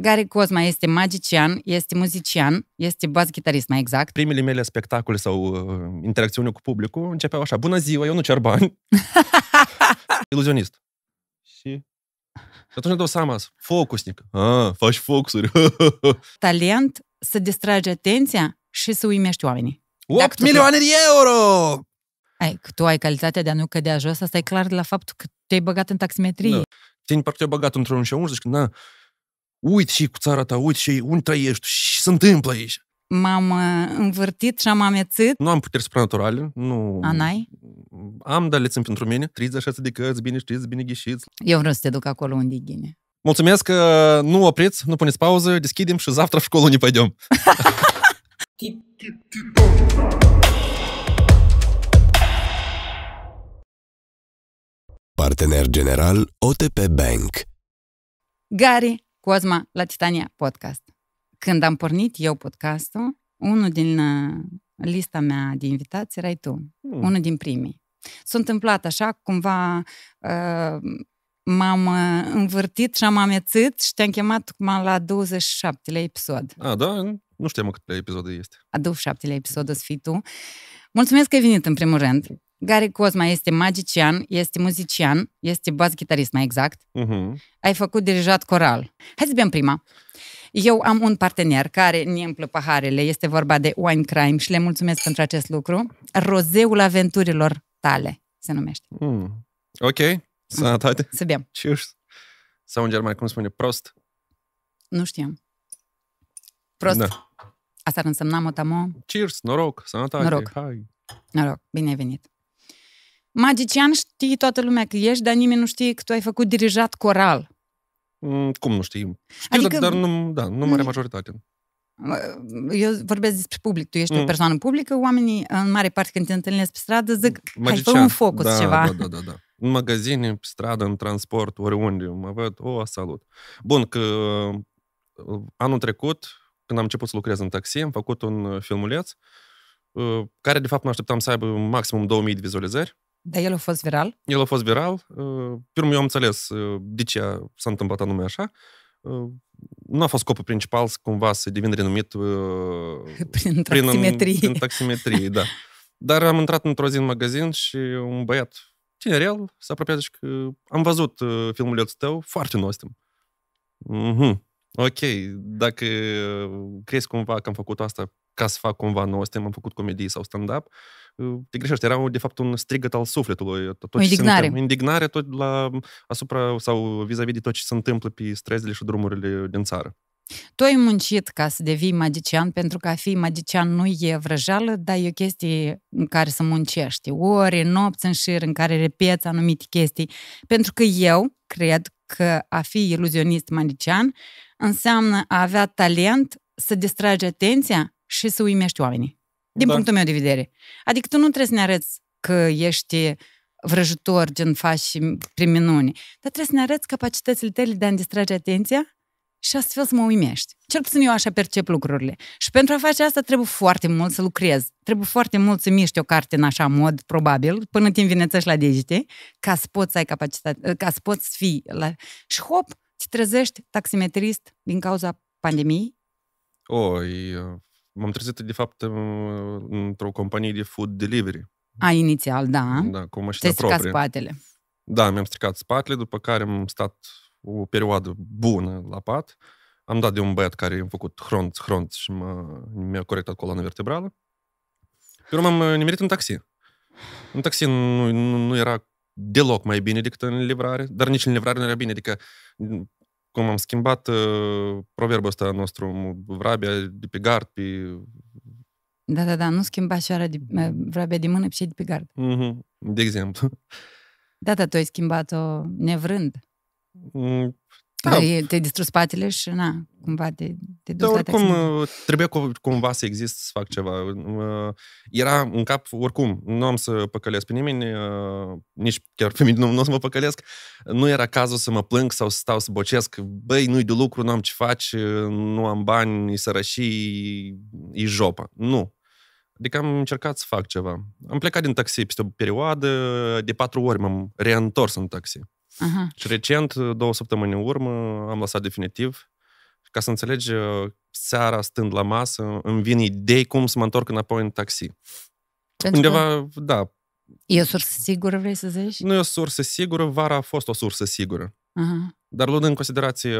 Gary Cosma este magician, este muzician, este bas-chitarist, mai exact. Primele mele spectacole sau uh, interacțiuni cu publicul începeau așa, bună ziua, eu nu cer bani. Iluzionist. Și și atunci ne dau seama, focusnic. Ah, faci focusuri. Talent să distrage atenția și să uimești oamenii. 8 milioane de euro! Ai, tu ai calitatea de a nu cădea jos, asta e clar de la faptul că te-ai băgat în taximetrie. Da. te parcă te-ai băgat într-un și zici că, na, Uite și cu țara ta, uite și unde trăiești și se întâmplă aici. M-am uh, învârtit și am amețit. Nu am puteri supranaturale, nu... Anai? Am, dar le țin pentru mine. 36 de cărți, bine știți, bine ghișiți. Eu vreau să te duc acolo unde e ghine. Mulțumesc că nu opriți, nu puneți pauză, deschidem și zavtra в школу ne пойдем. Partener general OTP Bank Gari Cosma la Titania Podcast. Când am pornit eu podcastul, unul din uh, lista mea de invitați erai tu, mm. unul din primii. S-a întâmplat așa, cumva uh, m-am uh, învârtit și am amețit și te-am chemat cumva la 27-lea episod. A, da? Nu știam câte episoade este. A 27-lea episod o să fii tu. Mulțumesc că ai venit în primul rând. Gary Cosma este magician, este muzician, este bas gitarist mai exact. Uh-huh. Ai făcut dirijat coral. Hai să bem prima. Eu am un partener care ne împlă paharele, este vorba de Wine Crime și le mulțumesc pentru acest lucru. Rozeul aventurilor tale se numește. Mm. Ok, sănătate. Să bem. Cheers. Sau în german, cum spune, prost. Nu știam. Prost. Da. Asta ar însemna motamo. Cheers, noroc, sănătate. Noroc. Hai. Noroc, bine ai venit. Magician știi toată lumea că ești, dar nimeni nu știe că tu ai făcut dirijat coral. Mm, cum nu știi? Știu, adică, dar, nu, da, nu mare mm. majoritate. Eu vorbesc despre public. Tu ești mm. o persoană publică, oamenii, în mare parte, când te întâlnesc pe stradă, zic, Magician. hai, fă un focus da, ceva. Da, da, da, da. În magazine, pe stradă, în transport, oriunde mă văd, o, oh, salut. Bun, că uh, anul trecut, când am început să lucrez în taxi, am făcut un uh, filmuleț uh, care, de fapt, mă așteptam să aibă maximum 2000 de vizualizări dar el a fost viral? El a fost viral. Primul uh, eu am înțeles uh, de ce s-a întâmplat anume așa. Uh, nu a fost scopul principal cumva să devin renumit prin taximetrie. Prin, prin taximetrie, da. Dar am intrat într-o zi în magazin și un băiat tinerel s-a apropiat și că am văzut filmulețul tău, foarte nostim. Mhm. Hmm. Ok, dacă crezi cumva că am făcut asta ca să fac cumva nouă, stem, am făcut comedii sau stand-up, te uh, greșești, era de fapt un strigăt al sufletului. Tot o indignare. Ce indignare tot la, asupra sau vis-a-vis de tot ce se întâmplă pe străzile și drumurile din țară. Tu ai muncit ca să devii magician, pentru că a fi magician nu e vrăjeală, dar e o chestie în care să muncești. Ori, nopți în șir, în care repeți anumite chestii. Pentru că eu cred că a fi iluzionist magician înseamnă a avea talent să distragi atenția și să uimești oamenii. Din da. punctul meu de vedere. Adică tu nu trebuie să ne arăți că ești vrăjitor, gen faci prin minuni, dar trebuie să ne arăți capacitățile tale de a-mi distrage atenția și astfel să mă uimești. Cel puțin eu așa percep lucrurile. Și pentru a face asta trebuie foarte mult să lucrez. Trebuie foarte mult să miști o carte în așa mod, probabil, până te învinețești la degete, ca să poți să ai capacitate, ca să poți fi la... Și hop, te trezești taximetrist din cauza pandemiei. Oi, oh, m-am trezit de fapt într-o companie de food delivery. A, inițial, da. Da, cu o Te-ai proprie. spatele. Da, mi-am stricat spatele, după care am stat o perioadă bună la pat. Am dat de un băiat care i-a făcut hront, hront și m-a, mi-a corectat coloana vertebrală. Pe urmă am nimerit în taxi. În taxi nu, nu, nu era deloc mai bine decât în livrare, dar nici în livrare nu era bine. Adică cum am schimbat uh, proverbul ăsta nostru, vrabia de pe gard, pe... Da, da, da, nu schimba șoara de, uh, vrabia de mână, și de pe gard. Uh-huh. De exemplu. Da, da, tu ai schimbat-o nevrând. Mm, da. Te-ai distrus spatele și, na, cumva te, te duci da, oricum, la uh, trebuie cumva să exist să fac ceva. Uh, era în cap, oricum, nu am să păcălesc pe nimeni, uh, nici chiar pe mine nu, nu o să mă păcălesc. Nu era cazul să mă plâng sau să stau să bocesc. Băi, nu-i de lucru, nu am ce faci, nu am bani, e sărășii, e jopa. Nu. Adică am încercat să fac ceva. Am plecat din taxi peste o perioadă, de patru ori m-am reîntors în taxi. Uh-huh. Și recent, două săptămâni în urmă, am lăsat definitiv. Ca să înțelegi, seara stând la masă, îmi vin idei cum să mă întorc înapoi în taxi. Pentru Undeva, că... da. E o sursă sigură, vrei să zici? Nu e o sursă sigură, vara a fost o sursă sigură. Uh-huh. Dar luând în considerație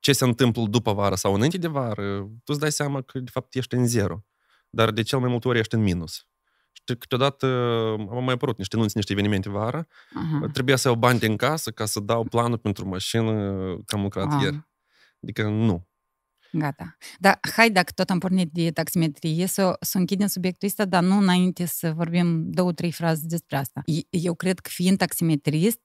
ce se întâmplă după vară sau înainte de vară, tu îți dai seama că, de fapt, ești în zero. Dar de cel mai multe ori ești în minus. Și câteodată am mai apărut niște nunți, niște evenimente vara. Uh-huh. Trebuia să iau bani din casă ca să dau planul pentru mașină că am lucrat uh-huh. ieri. Adică nu. Gata. Dar hai, dacă tot am pornit de taximetrie, să, să închidem subiectul ăsta, dar nu înainte să vorbim două, trei fraze despre asta. Eu cred că fiind taximetrist,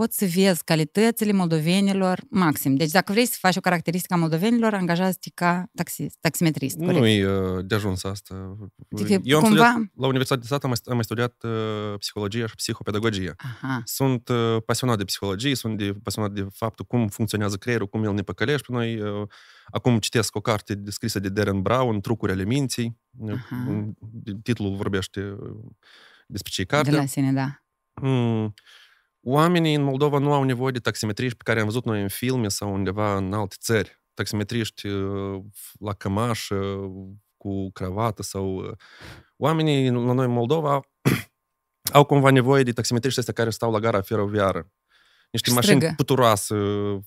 poți să vezi calitățile moldovenilor maxim. Deci dacă vrei să faci o caracteristică a moldovenilor, angajați te ca taxist, taximetrist. Nu corect. e uh, de ajuns asta. Adică, Eu am cumva... studiat, la Universitatea de Sat am, am studiat uh, psihologie și psihopedagogie. Aha. Sunt uh, pasionat de psihologie, sunt de, pasionat de faptul cum funcționează creierul, cum el ne păcălește pe noi. Uh, acum citesc o carte scrisă de Darren Brown, trucurile ale minții. Uh, Aha. Titlul vorbește uh, despre cei carte. De la sine, da. Mm. Oamenii în Moldova nu au nevoie de taximetriști pe care am văzut noi în filme sau undeva în alte țări. Taximetriști la cămașă, cu cravată sau... Oamenii la noi în Moldova au cumva nevoie de taximetriști ăstea care stau la gara feroviară. Niște Strigă. mașini puturoase,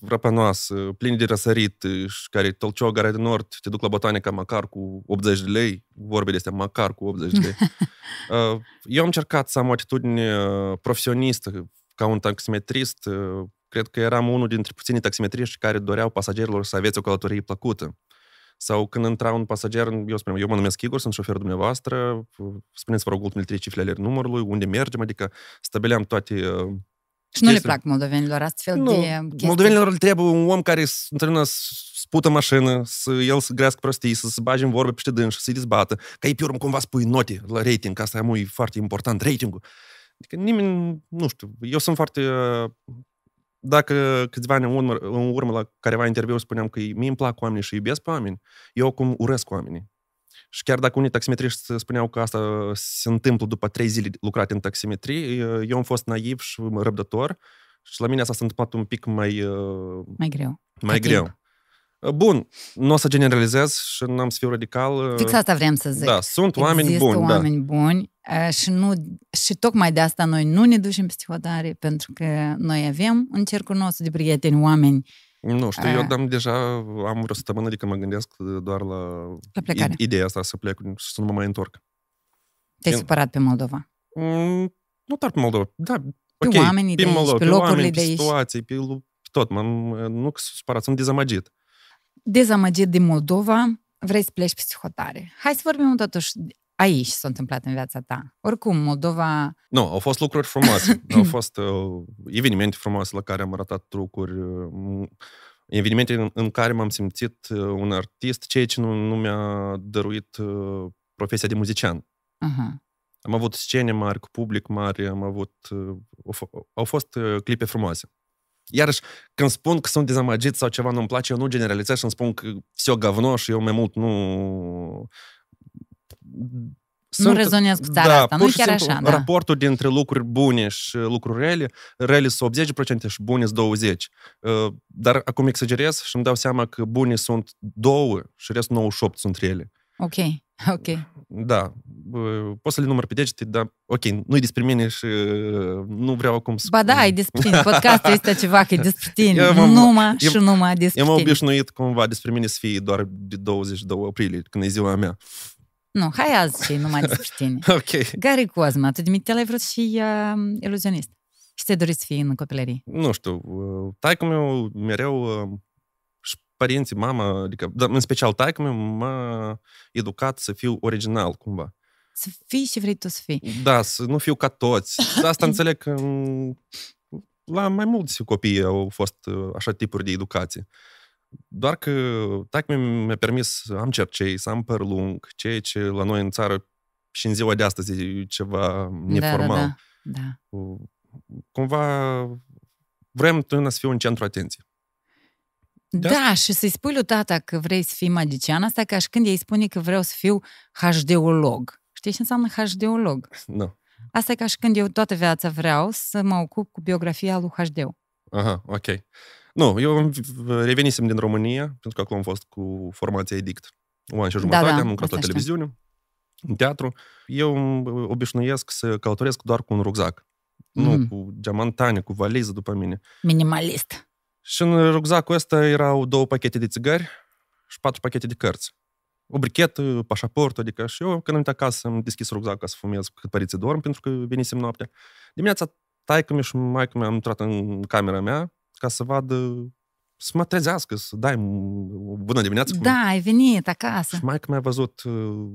răpănoase, pline de răsărit, și care tolceau gara de nord, te duc la botanica macar cu 80 de lei, vorbe de astea, macar cu 80 de lei. Eu am încercat să am o atitudine profesionistă ca un taximetrist, uh, cred că eram unul dintre puținii taximetriști care doreau pasagerilor să aveți o călătorie plăcută. Sau când intra un pasager, eu spuneam, eu mă numesc Igor, sunt șoferul dumneavoastră, spuneți, vă rog, ultimele trei cifre ale numărului, unde mergem, adică stabileam toate uh, și nu le plac moldovenilor astfel nu, de uh, chestii. Moldovenilor le trebuie un om care să una spută mașină, să el să grească prostii, să se bage în vorbe peste dâns și să-i dezbată, ca ei pe urmă cumva spui note la rating, asta e foarte important, ratingul. Adică nimeni, nu știu, eu sunt foarte... Dacă câțiva ani în urmă, în urmă la careva interviu spuneam că mie îmi plac oamenii și iubesc pe oameni, eu acum urăsc oamenii. Și chiar dacă unii taximetriști spuneau că asta se întâmplă după trei zile lucrate în taximetrie, eu am fost naiv și răbdător și la mine asta s-a întâmplat un pic mai... Uh, mai greu. Mai Ca greu. Timp. Uh, bun, nu o să generalizez și n-am să fiu radical. Fix uh, asta vrem să zic. Da, sunt Există da. oameni buni. oameni da. buni și, nu, și tocmai de asta noi nu ne ducem psihotare, pentru că noi avem în cercul nostru de prieteni oameni nu știu, eu am deja, am vreo săptămână, adică mă gândesc doar la, la plecare. ideea asta, să plec și să nu mă mai întorc. Te-ai supărat pe Moldova? Mm, nu doar pe Moldova, da, pe okay, oamenii pe de Moldova, aici, pe locurile pe oameni, de aici. Pe situații, pe, pe tot, m-am, nu că sunt supărat, sunt dezamăgit. Dezamăgit de Moldova, vrei să pleci psihotare. Hai să vorbim totuși aici s-a întâmplat în viața ta. Oricum, Moldova... Nu, au fost lucruri frumoase. au fost uh, evenimente frumoase la care am arătat trucuri, uh, evenimente în, în care m-am simțit uh, un artist, ceea ce nu, nu mi-a dăruit uh, profesia de muzician. Uh-huh. Am avut scene mari, cu public mare, am avut... Uh, au, fost uh, clipe frumoase. Iarăși, când spun că sunt dezamăgit sau ceva nu-mi place, eu nu generalizez și îmi spun că все говно și eu mai mult nu sunt, nu rezonez cu țara da, asta, nu chiar așa. Da. Raportul dintre lucruri bune și lucruri rele, rele sunt 80% și bune sunt 20%. Uh, dar acum exagerez și îmi dau seama că bune sunt 2 și restul 98 sunt rele. Ok, ok. Da, uh, poți să le număr pe degete, dar ok, nu-i despre mine și uh, nu vreau acum să... Ba da, e despre tine. Podcastul este ceva că e despre tine. Eu numai eu, și numai despre eu tine. Eu m-am obișnuit cumva despre mine să fie doar de 22 aprilie, când e ziua mea. Nu, hai azi și numai despre tine. ok. Gary Cosma, tu Dimitre, ai vrut și uh, iluzionist. Și te ai să fii în copilărie? Nu știu, uh, Taicul meu mereu uh, și părinții, mama, adică, dar în special taicul meu m-a educat să fiu original cumva. Să fii și vrei tu să fii. Da, să nu fiu ca toți. Dar asta înțeleg că mm, la mai mulți copii au fost uh, așa tipuri de educație doar că dacă mi-a permis am cercei, să am păr lung, ceea ce la noi în țară și în ziua de astăzi e ceva da, neformal. Da, da, da. da. Cumva vrem totdeauna să fiu un centru atenției. De da, da, și să-i spui lui tata că vrei să fii magician, asta ca și când ei spune că vreau să fiu HD-olog. Știi ce înseamnă HD-olog? Nu. No. Asta e ca și când eu toată viața vreau să mă ocup cu biografia lui HD. Aha, ok. Nu, eu revenisem din România, pentru că acolo am fost cu formația Edict. O an și da, jumătate, da, da, am lucrat la televiziune, în teatru. Eu obișnuiesc să călătoresc doar cu un rucsac. Mm. Nu cu geamantane, cu valiză după mine. Minimalist. Și în rucsacul ăsta erau două pachete de țigări și patru pachete de cărți. O brichetă, pașaport, adică și eu când am venit acasă am deschis rucsacul ca să fumez cât părinții dorm, pentru că venisem noaptea. Dimineața taică mi și maică mi am intrat în camera mea, ca să vadă să mă trezească, să dai bună dimineață. Da, cum... ai venit acasă. Și mai că mi-a văzut uh,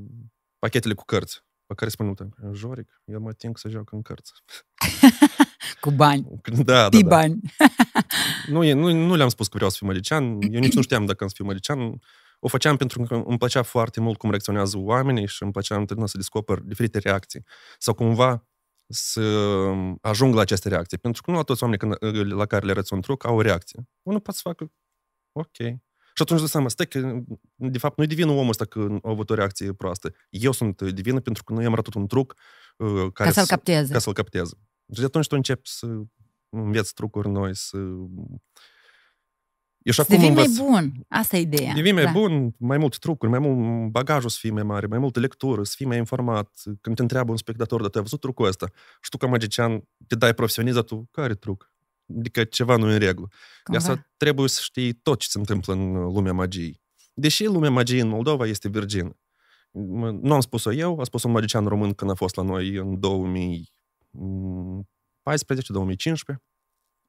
pachetele cu cărți, pe care spun, Joric, eu mă ating să joc în cărți. cu bani. Da, da, da. bani. nu, nu, nu le-am spus că vreau să fiu mălician, eu nici nu știam dacă am să fiu mălician. O făceam pentru că îmi plăcea foarte mult cum reacționează oamenii și îmi plăcea întotdeauna să descoper diferite reacții. Sau cumva să um, ajung la această reacție. Pentru că nu la toți oamenii uh, la care le arăți un truc au o reacție. Unul poate să facă, ok. Și atunci îți seama, stai că, mm, de fapt, nu-i divină omul ăsta că a avut o reacție proastă. Eu sunt divină pentru că nu i-am arătat un truc uh, care ca să-l capteze. Ca să-l capteze. Și deci atunci tu începi să înveți trucuri noi, să Ești să acum devii învăț... mai bun. Asta e ideea. Devii mai da. bun, mai mult trucuri, mai mult bagajul să fii mai mare, mai multă lectură, să fii mai informat. Când te întreabă un spectator, dar tu ai văzut trucul ăsta? Și tu ca magician te dai profesionist, tu care truc? Adică ceva nu e în regulă. De asta trebuie să știi tot ce se întâmplă în uh, lumea magiei. Deși lumea magiei în Moldova este virgină. Nu am spus-o eu, a spus un magician român când a fost la noi în 2014-2015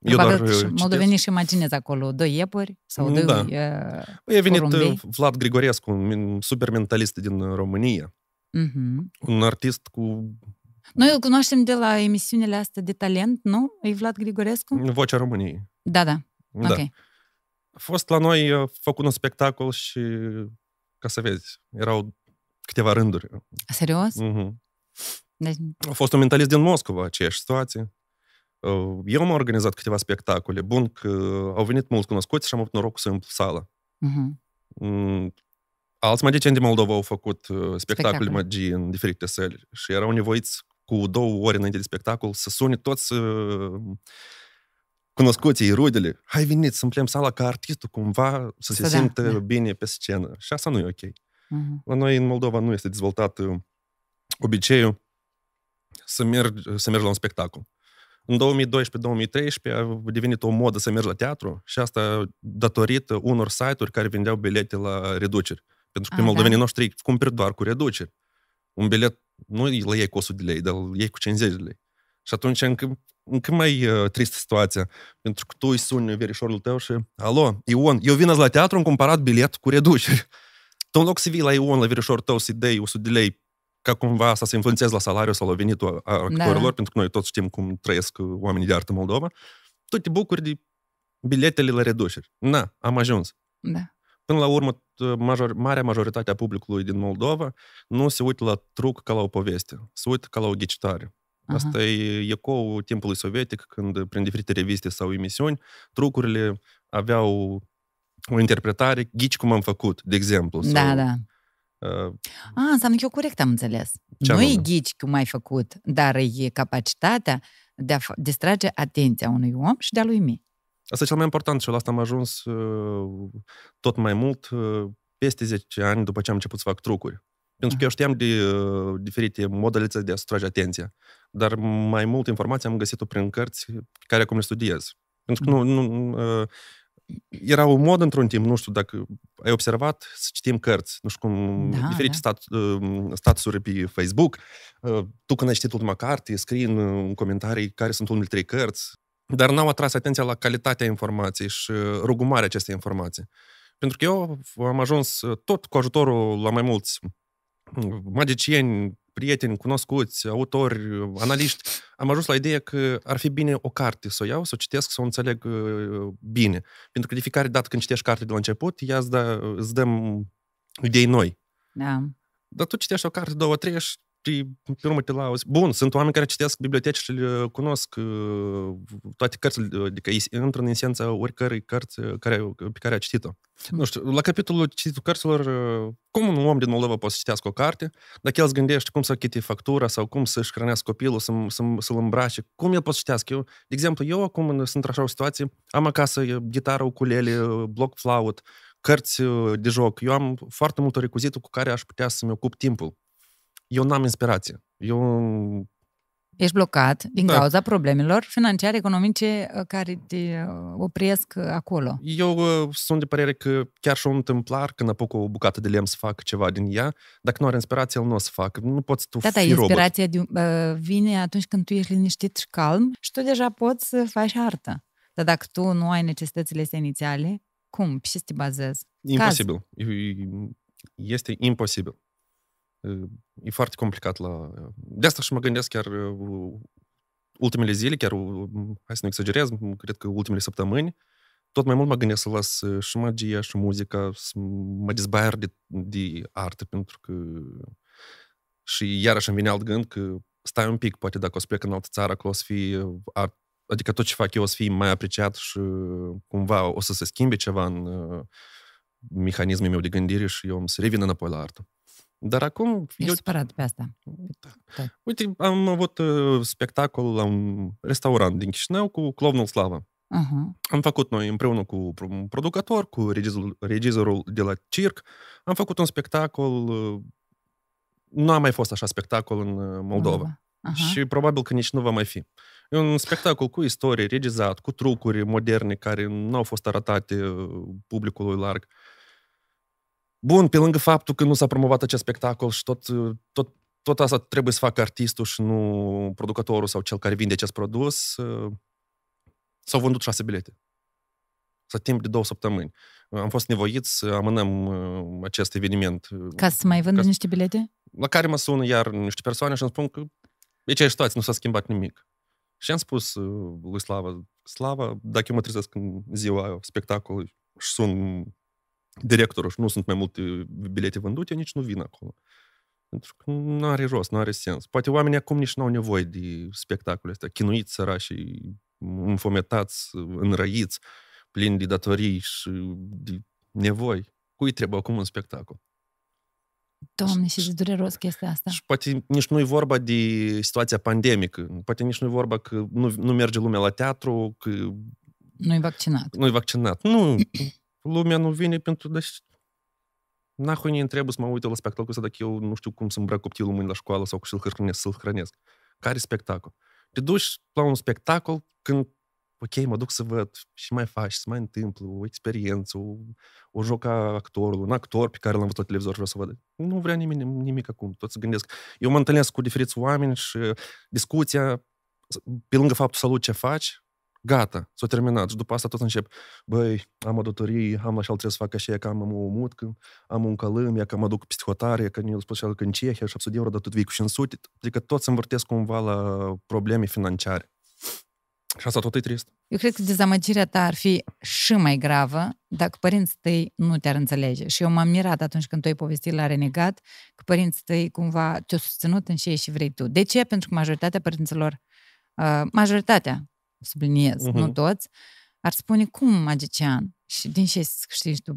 eu Probabil doar și uh, moldovenii și imaginez acolo doi iepuri sau doi da. uh, E venit porumbei. Uh, Vlad Grigorescu, un super mentalist din România. Uh-huh. Un artist cu... Noi îl cunoaștem de la emisiunile astea de talent, nu? E Vlad Grigorescu? Vocea României. Da, da. da. Ok. A fost la noi, a uh, făcut un spectacol și, ca să vezi, erau câteva rânduri. Serios? Uh-huh. Deci... A fost un mentalist din Moscova, aceeași situație. Eu am organizat câteva spectacole. Bun că au venit mulți cunoscuți și am avut norocul să îmi sală. Uh-huh. Alți magicieni din Moldova au făcut spectacole, spectacole magie în diferite săli și erau nevoiți cu două ore înainte de spectacol să sune toți cunoscuții, rudele. Hai veniți să împlem sala ca artistul cumva să se da, simtă da. bine pe scenă. Și asta nu e ok. Uh-huh. La noi în Moldova nu este dezvoltat obiceiul să mergi, să mergi la un spectacol. În 2012-2013 a devenit o modă să mergi la teatru și asta datorită unor site-uri care vindeau bilete la reduceri. Pentru că ah, pe da. moldovenii da. noștri cumperi doar cu reduceri. Un bilet nu îl iei cu 100 de lei, dar îl iei cu 50 de lei. Și atunci încă, încă mai uh, tristă situația. Pentru că tu îi suni verișorul tău și Alo, Ion, eu vin azi la teatru, am cumpărat bilet cu reduceri. Tu în loc să vii la Ion, la verișorul tău, să-i dai 100 de lei ca cumva asta să influențeze la salariul sau la venitul da. actorilor, da. pentru că noi toți știm cum trăiesc uh, oamenii de artă în Moldova, tu te bucuri de biletele la reduceri. Na, am ajuns. Da. Până la urmă, major, marea majoritate a publicului din Moldova nu se uită la truc ca la o poveste, se uită ca la o ghicitare. Uh-huh. Asta e ecoul timpului sovietic, când prin diferite reviste sau emisiuni, trucurile aveau o interpretare, ghici cum am făcut, de exemplu. Da, sau, da, da. Uh, A, înseamnă că eu corect am înțeles. Ce nu e ghici cum ai făcut, dar e capacitatea de a distrage atenția unui om și de a lui mi. Asta e cel mai important și la asta am ajuns uh, tot mai mult uh, peste 10 ani după ce am început să fac trucuri. Pentru că eu știam de uh, diferite modalități de a strage atenția, dar mai mult informație am găsit-o prin cărți care acum le studiez. Pentru că mm. nu, nu, uh, era un mod într-un timp, nu știu dacă ai observat, să citim cărți, nu știu cum, da, diferite da. Stat, um, statusuri pe Facebook. Uh, tu când ai citit ultima carte, scrii în, în comentarii care sunt ultimele trei cărți, dar n-au atras atenția la calitatea informației și rugumarea acestei informații. Pentru că eu am ajuns uh, tot cu ajutorul la mai mulți uh, magicieni, prieteni, cunoscuți, autori, analiști, am ajuns la ideea că ar fi bine o carte să o iau, să o citesc, să o înțeleg uh, bine. Pentru că de fiecare dată când citești carte de la început, ea îți, dă, îți dăm idei noi. Da. Dar tu citești o carte, două, trei și pe urmă te lauzi. Bun, sunt oameni care citesc biblioteci și le cunosc э, toate cărțile, э, adică intră în esența oricărei cărți э, care, pe care a citit-o. Nu știu, la capitolul cititul cărților, cum un om din Moldova poate să citească o carte, dacă el îți gândește cum să achite factura sau cum să-și hrănească copilul, să, să, să-l îmbrace, cum el poate să citească. Eu, de exemplu, eu acum sunt așa o situație, am acasă gitară, ukulele, bloc flaut, cărți de joc. Eu am foarte mult recuzitul cu care aș putea să-mi ocup timpul eu n-am inspirație. Eu... Ești blocat din da. cauza problemelor financiare, economice uh, care te uh, opresc uh, acolo. Eu sunt de părere că chiar și un întâmplar, când apuc o bucată de lemn să fac ceva din ea, dacă nu are inspirație, el nu o să fac. Nu poți tu da, da fi inspirația robot. De, uh, vine atunci când tu ești liniștit și calm și tu deja poți să faci artă. Dar dacă tu nu ai necesitățile astea inițiale, cum? Și să te bazezi? Imposibil. Caz. Este imposibil. E foarte complicat la... De asta și mă gândesc chiar ultimele zile, chiar, hai să nu exagerez, cred că ultimele săptămâni, tot mai mult mă gândesc să las și magia și muzica, să mă dezbaier de, de artă, pentru că... Și iarăși îmi vine alt gând că stai un pic, poate dacă o să plec în altă țară, că o să fie art, adică tot ce fac eu o să fie mai apreciat și cumva o să se schimbe ceva în mecanismul meu de gândire și eu o să revin înapoi la artă. Dar acum... Ești eu... supărat pe asta. Da. da. Uite, am avut uh, spectacol la un restaurant din Chișinău cu Clovnul Slava. Uh-huh. Am făcut noi împreună cu un producător, cu regizorul, regizorul de la circ, am făcut un spectacol... Uh, nu a mai fost așa spectacol în uh, Moldova. Moldova. Uh-huh. Și probabil că nici nu va mai fi. E un spectacol cu istorie, regizat, cu trucuri moderne care nu au fost arătate uh, publicului larg. Uh, Bun, pe lângă faptul că nu s-a promovat acest spectacol și tot, tot, tot asta trebuie să facă artistul și nu producătorul sau cel care vinde acest produs, s-au vândut șase bilete. s-a timp de două săptămâni. Am fost nevoit să amânăm uh, acest eveniment. Ca să mai vândă niște bilete? La care mă sună iar niște persoane și îmi spun că e ce situație, nu s-a schimbat nimic. Și am spus uh, lui Slava, Slava, dacă eu mă trezesc în ziua spectacolului și sun directorul și nu sunt mai multe bilete vândute, nici nu vin acolo. Pentru că nu are rost, nu are sens. Poate oamenii acum nici nu au nevoie de spectacole astea, chinuiți sărașii, înfometați, înrăiți, plini de datorii și de nevoi. Cui trebuie acum un spectacol? Doamne, și de dureros chestia asta. Și poate nici nu e vorba de situația pandemică, poate nici nu e vorba că nu, nu merge lumea la teatru, că... Nu vaccinat. Nu-i vaccinat. Nu i vaccinat. Nu, lumea nu vine pentru... Deci, nahoi ne întrebă să mă uit la spectacol ăsta dacă eu nu știu cum să îmbrac copilul mâine la școală sau să-l hrănesc. Să-l hrănesc. Care spectacol? Te duci la un spectacol când ok, mă duc să văd și mai faci, să mai întâmplă o experiență, o, o joc a actorului, un actor pe care l-am văzut la televizor și vreau să văd. Nu vrea nimeni nimic acum, tot se gândesc. Eu mă întâlnesc cu diferiți oameni și discuția, pe lângă faptul să salut ce faci, gata, s-a terminat. Și după asta tot încep, băi, am o dotorie, am așa, trebuie să fac așa, că am o mutcă, am un călâm, ia că mă duc psihotare, că ne-l spus că în Cehia, 700 de euro, dar tot vii cu 500. Adică tot se învârtesc cumva la probleme financiare. Și asta tot e trist. Eu cred că dezamăgirea ta ar fi și mai gravă dacă părinții tăi nu te-ar înțelege. Și eu m-am mirat atunci când tu ai povestit la Renegat că părinții tăi cumva te-au susținut în ce și vrei tu. De ce? Pentru că majoritatea părinților, uh, majoritatea subliniez, uh-huh. nu toți, ar spune cum magician și din ce știi tu,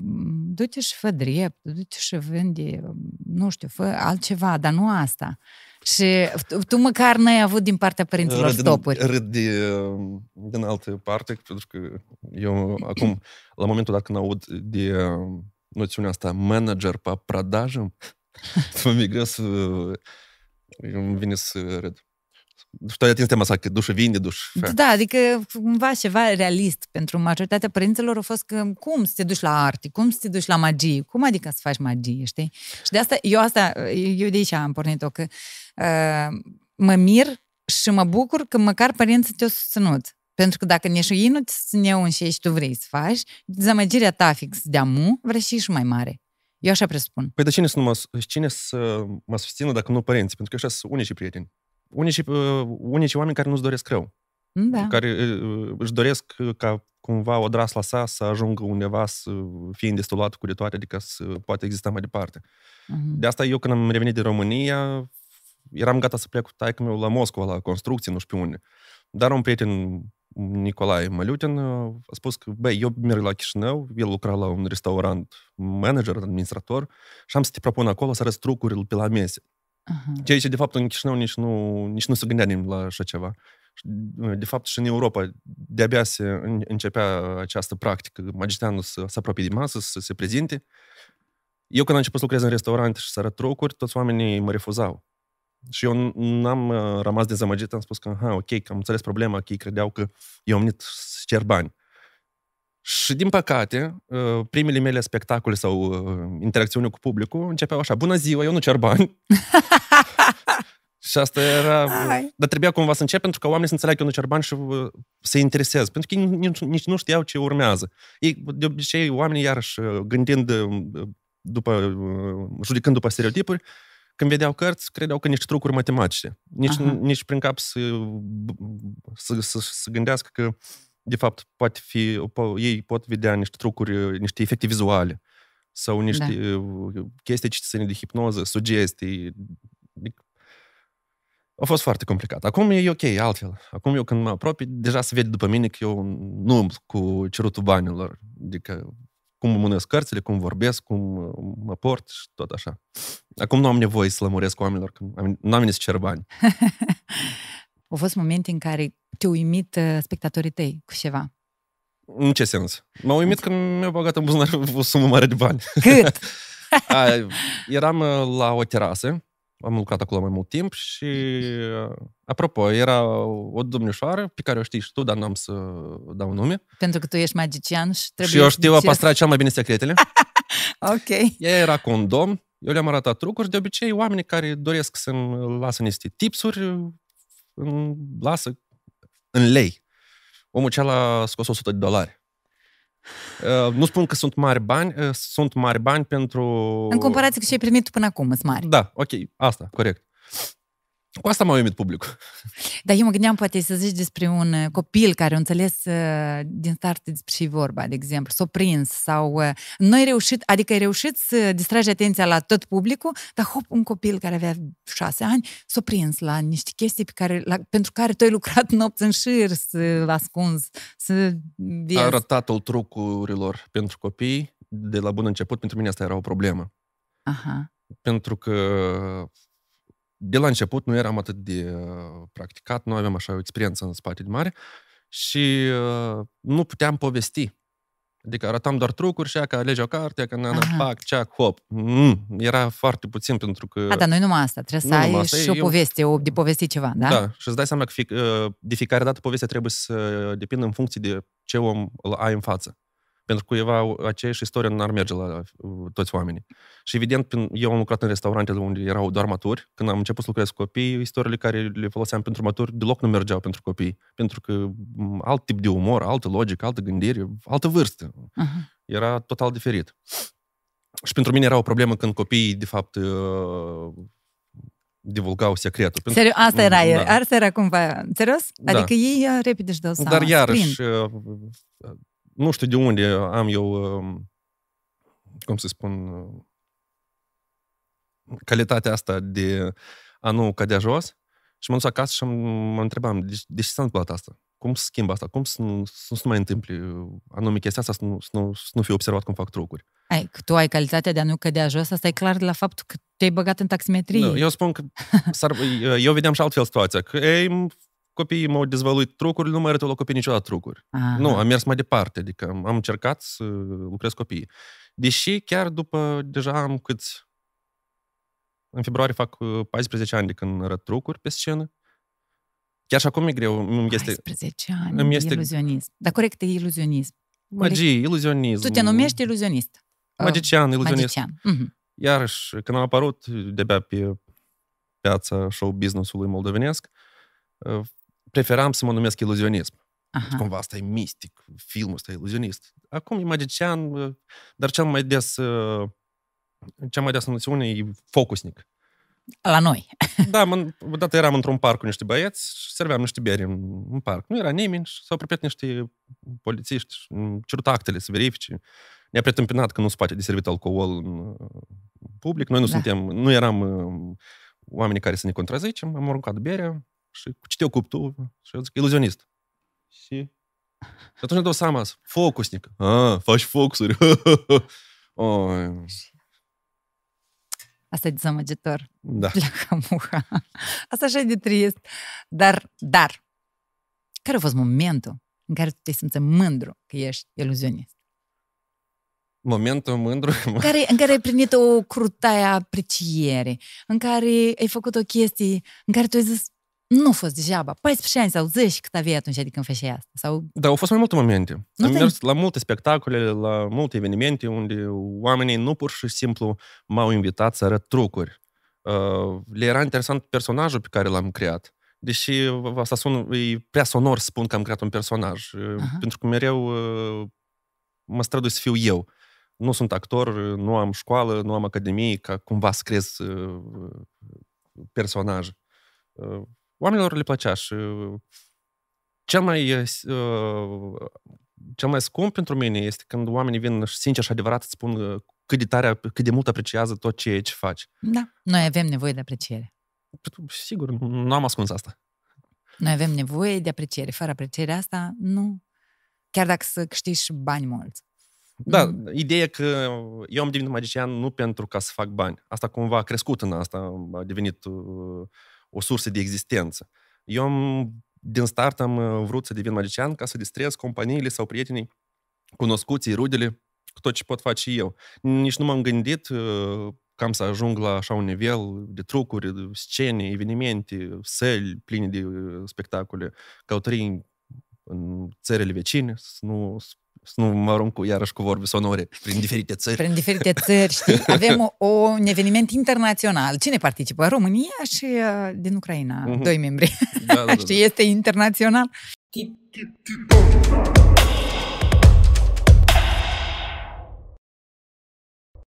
du-te și fă drept, du-te și vândi, nu știu, fă altceva, dar nu asta. Și tu, tu măcar n-ai avut din partea părinților râd, stopuri. Râd de, din altă parte, pentru că eu acum, la momentul dacă aud de noțiunea asta manager pe pradajă, mi să... îmi vine să râd și ai atins tema asta, că dușă vinde, duș. Da, da, adică cumva ceva realist pentru majoritatea părinților a fost că cum să te duci la arte, cum să te duci la magie, cum adică să faci magie, știi? Și de asta, eu asta, eu de aici am pornit-o, că uh, mă mir și mă bucur că măcar părinții te-au susținut. Pentru că dacă nici ei nu te susțineau și ce tu vrei să faci, dezamăgirea ta fix de amu vrei și și mai mare. Eu așa presupun. Păi de cine să nu mă, cine să mă susțină dacă nu părinți? Pentru că așa sunt și prieteni unii, și, uh, unii și oameni care nu-ți doresc rău. Mm, da. Care uh, își doresc ca cumva odrasla sa să ajungă undeva să fie îndestulată cu de toate, adică să poate exista mai departe. Uh-huh. De asta eu când am revenit din România, eram gata să plec cu taică meu la Moscova, la construcții, nu știu unde. Dar un prieten, Nicolae Maliutin, uh, a spus că, băi, eu merg la Chișinău, el lucra la un restaurant manager, administrator, și am să te propun acolo să arăți trucurile pe la mese. Uh-huh. Ceea ce, de fapt, în Chișinău nici nu, nici nu se gândea la așa ceva. De fapt, și în Europa de-abia se începea această practică. magisteanul să se apropie de masă, să se prezinte. Eu când am început să lucrez în restaurant și să arăt trocuri, toți oamenii mă refuzau. Și eu n-am uh, rămas dezamăgit, am spus că, ha, ok, că am înțeles problema, că ei credeau că eu am venit să cer bani. Și, din păcate, uh, primele mele spectacole sau uh, interacțiuni cu publicul începeau așa, bună ziua, eu nu cer bani. și asta era... Hai. Uh, dar trebuia cumva să încep pentru că oamenii să înțeleagă că eu nu cer bani și se interesează. Pentru că ei nici, nici nu știau ce urmează. Ei, de obicei, oamenii, iarăși, gândind după, judecând după stereotipuri, când vedeau cărți, credeau că niște trucuri matematice. Nici, nici prin cap să, să, să, să gândească că de fapt, poate fi, po, ei pot vedea niște trucuri, uh, niște efecte vizuale sau niște da. Uh, chestii ce ține de hipnoză, sugestii. A fost foarte complicat. Acum e ok, altfel. Acum eu când mă apropii, deja se vede după mine că eu nu cu cerutul banilor. Adică cum mânesc cărțile, cum vorbesc, cum uh, mă port și tot așa. Acum nu am nevoie să lămuresc oamenilor, că nu am venit să cer bani. Au fost momente în care te uimit uh, spectatorii tăi cu ceva? În ce sens? m au uimit că mi-a băgat în buzunar o sumă mare de bani. Cât? A, eram uh, la o terasă, am lucrat acolo mai mult timp și, uh, apropo, era o domnișoară pe care o știi și tu, dar n-am să dau nume. Pentru că tu ești magician și trebuie... Și eu știu a păstra cel mai bine secretele. ok. Ea era cu un domn, eu le-am arătat trucuri, de obicei oamenii care doresc să-mi lasă niște tipsuri în, lasă, în lei. Omul cel a scos 100 de dolari. Uh, nu spun că sunt mari bani, uh, sunt mari bani pentru... În comparație cu ce ai primit până acum, sunt mari. Da, ok, asta, corect. Cu asta m-a uimit publicul. Dar eu mă gândeam, poate, să zici despre un uh, copil care a înțeles uh, din start despre ce vorba, de exemplu, s-a prins sau uh, nu ai reușit, adică ai reușit să distragi atenția la tot publicul, dar hop, un copil care avea șase ani s-a prins la niște chestii pe care, la, pentru care tu ai lucrat nopți în șir să-l ascunzi, să vezi. o trucurilor pentru copii, de la bun început, pentru mine asta era o problemă. Aha. Pentru că de la început nu eram atât de uh, practicat, nu aveam așa o experiență în spate de mare și uh, nu puteam povesti. Adică arătam doar trucuri și ea că alege o carte, că ne am pac, ceac, hop. Mm, era foarte puțin pentru că... A, dar nu numai asta, trebuie să ai asta, și o poveste, o, de povesti ceva, da? Da, și îți dai seama că fi, uh, de fiecare dată povestea trebuie să depindă în funcție de ce om îl ai în față. Pentru că cuiva aceeași istorie nu ar merge la uh, toți oamenii. Și evident, eu am lucrat în restaurantele unde erau doar maturi. Când am început să lucrez cu copii, istoriile care le foloseam pentru maturi deloc nu mergeau pentru copii. Pentru că mm, alt tip de umor, altă logică, altă gândire, altă vârstă. Uh-huh. Era total diferit. Și pentru mine era o problemă când copiii, de fapt, uh, divulgau secretul. Pentru... Serio? Asta era, mm, da. asta era cumva, serios? Da. Adică ei uh, repede își dau seama. Dar iarăși, Prin nu știu de unde am eu, um, cum să spun, uh, calitatea asta de a nu cădea jos. Și am dus acasă și mă întrebam, de, de ce s-a întâmplat asta? Cum se schimbă asta? Cum să nu, să nu mai întâmple uh, anume chestia asta, să nu, să nu, să nu fie observat cum fac trucuri? Ai, tu ai calitatea de a nu cădea jos, asta e clar de la faptul că te-ai băgat în taximetrie. Nu, da, eu spun că eu vedeam și altfel situația, că ei, copiii m-au dezvăluit trucuri, nu mai arătau la copii niciodată trucuri. Aha. Nu, am mers mai departe, adică am, încercat să lucrez copiii. Deși chiar după, deja am câți... În februarie fac 14 uh, ani de când arăt trucuri pe scenă. Chiar și acum e greu. Îmi este, 14 ani, îmi este... iluzionism. Dar corect, e iluzionism. Magie, iluzionism. Tu te numești iluzionist. Magician, iluzionist. Magician. Mm-hmm. Iarăși, când am apărut de pe piața show business-ului moldovenesc, uh, preferam să mă numesc iluzionism. Aha. Cumva asta e mistic, filmul ăsta e iluzionist. Acum e magician, dar cel mai des, ă, cea mai des noțiune e focusnic. La noi. da, mă, odată eram într-un parc cu niște băieți și serveam niște beri în, în parc. Nu era nimeni și s-au apropiat niște polițiști, cerut actele să verifice. Ne-a pretâmpinat că nu se poate de servit alcool în public. Noi nu da. suntem, nu eram ă, oamenii care să ne contrazicem. Am aruncat berea, și ce te ocupi tu? Și eu zic, iluzionist. Și? Și atunci îmi dau seama, focusnic. Ah, faci focusuri. oh. Asta e dezamăgitor. Da. Asta așa e de trist. Dar, dar, care a fost momentul în care tu te simți mândru că ești iluzionist? Momentul mândru? În care, în care ai primit o crutaie apreciere, în care ai făcut o chestie, în care tu ai zis, nu a fost degeaba. 14 ani sau 10 cât aveai atunci, adică când feșeia asta. Sau... Da, au fost mai multe momente. Nu Am mers la multe spectacole, la multe evenimente unde oamenii nu pur și simplu m-au invitat să arăt trucuri. Uh, le era interesant personajul pe care l-am creat. Deși asta sun, e prea sonor să spun că am creat un personaj, uh, Aha. pentru că mereu uh, mă strădui să fiu eu. Nu sunt actor, nu am școală, nu am academie ca cumva să crez uh, personaj oamenilor le plăcea și uh, cel mai, uh, uh, cel mai scump pentru mine este când oamenii vin și sincer și adevărat îți spun cât de tare, cât de mult apreciază tot ce ce faci. Da, noi avem nevoie de apreciere. Păi sigur, nu am ascuns asta. Noi avem nevoie de apreciere. Fără apreciere asta, nu. Chiar dacă să câștigi bani mulți. Da, mm. ideea că eu am devenit magician nu pentru ca să fac bani. Asta cumva a crescut în asta, a devenit uh, o sursă de existență. Eu am, din start am uh, vrut să devin magician ca să distrez companiile sau prietenii cunoscuții, rudele, cu tot ce pot face eu. Nici nu m-am gândit uh, cam să ajung la așa un nivel de trucuri, scene, evenimente, săli pline de uh, spectacole, căutării în țările vecine, să nu să nu mă arunc cu, iarăși cu vorbe sonore prin diferite țări. Prin diferite țări, știi? Avem o, un eveniment internațional. Cine participă? România și uh, din Ucraina, uh-huh. doi membri. Da, da, da. da. știi, este internațional.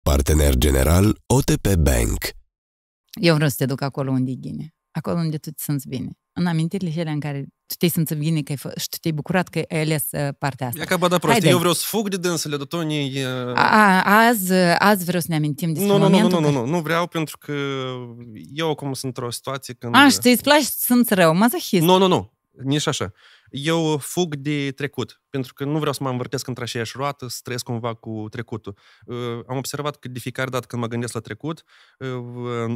Partener general OTP Bank. Eu vreau să te duc acolo unde e bine, acolo unde tu te simți bine. În amintirile cele în care tu te-ai simțit bine că ai fă, și tu te-ai bucurat că ai ales uh, partea asta. E ca bada prost. Eu vreau să fug de dânsele, dar Tony... E... Uh, a, azi, uh, azi vreau să ne amintim despre nu, nu, momentul... Nu, nu, nu, nu, nu, vreau pentru că eu acum sunt într-o situație când... A, și tu îți place să simți rău, mazohist. Nu, nu, nu, nici așa. Eu fug de trecut, pentru că nu vreau să mă învârtesc într aceeași roată, să trăiesc cumva cu trecutul. Am observat că de fiecare dată când mă gândesc la trecut,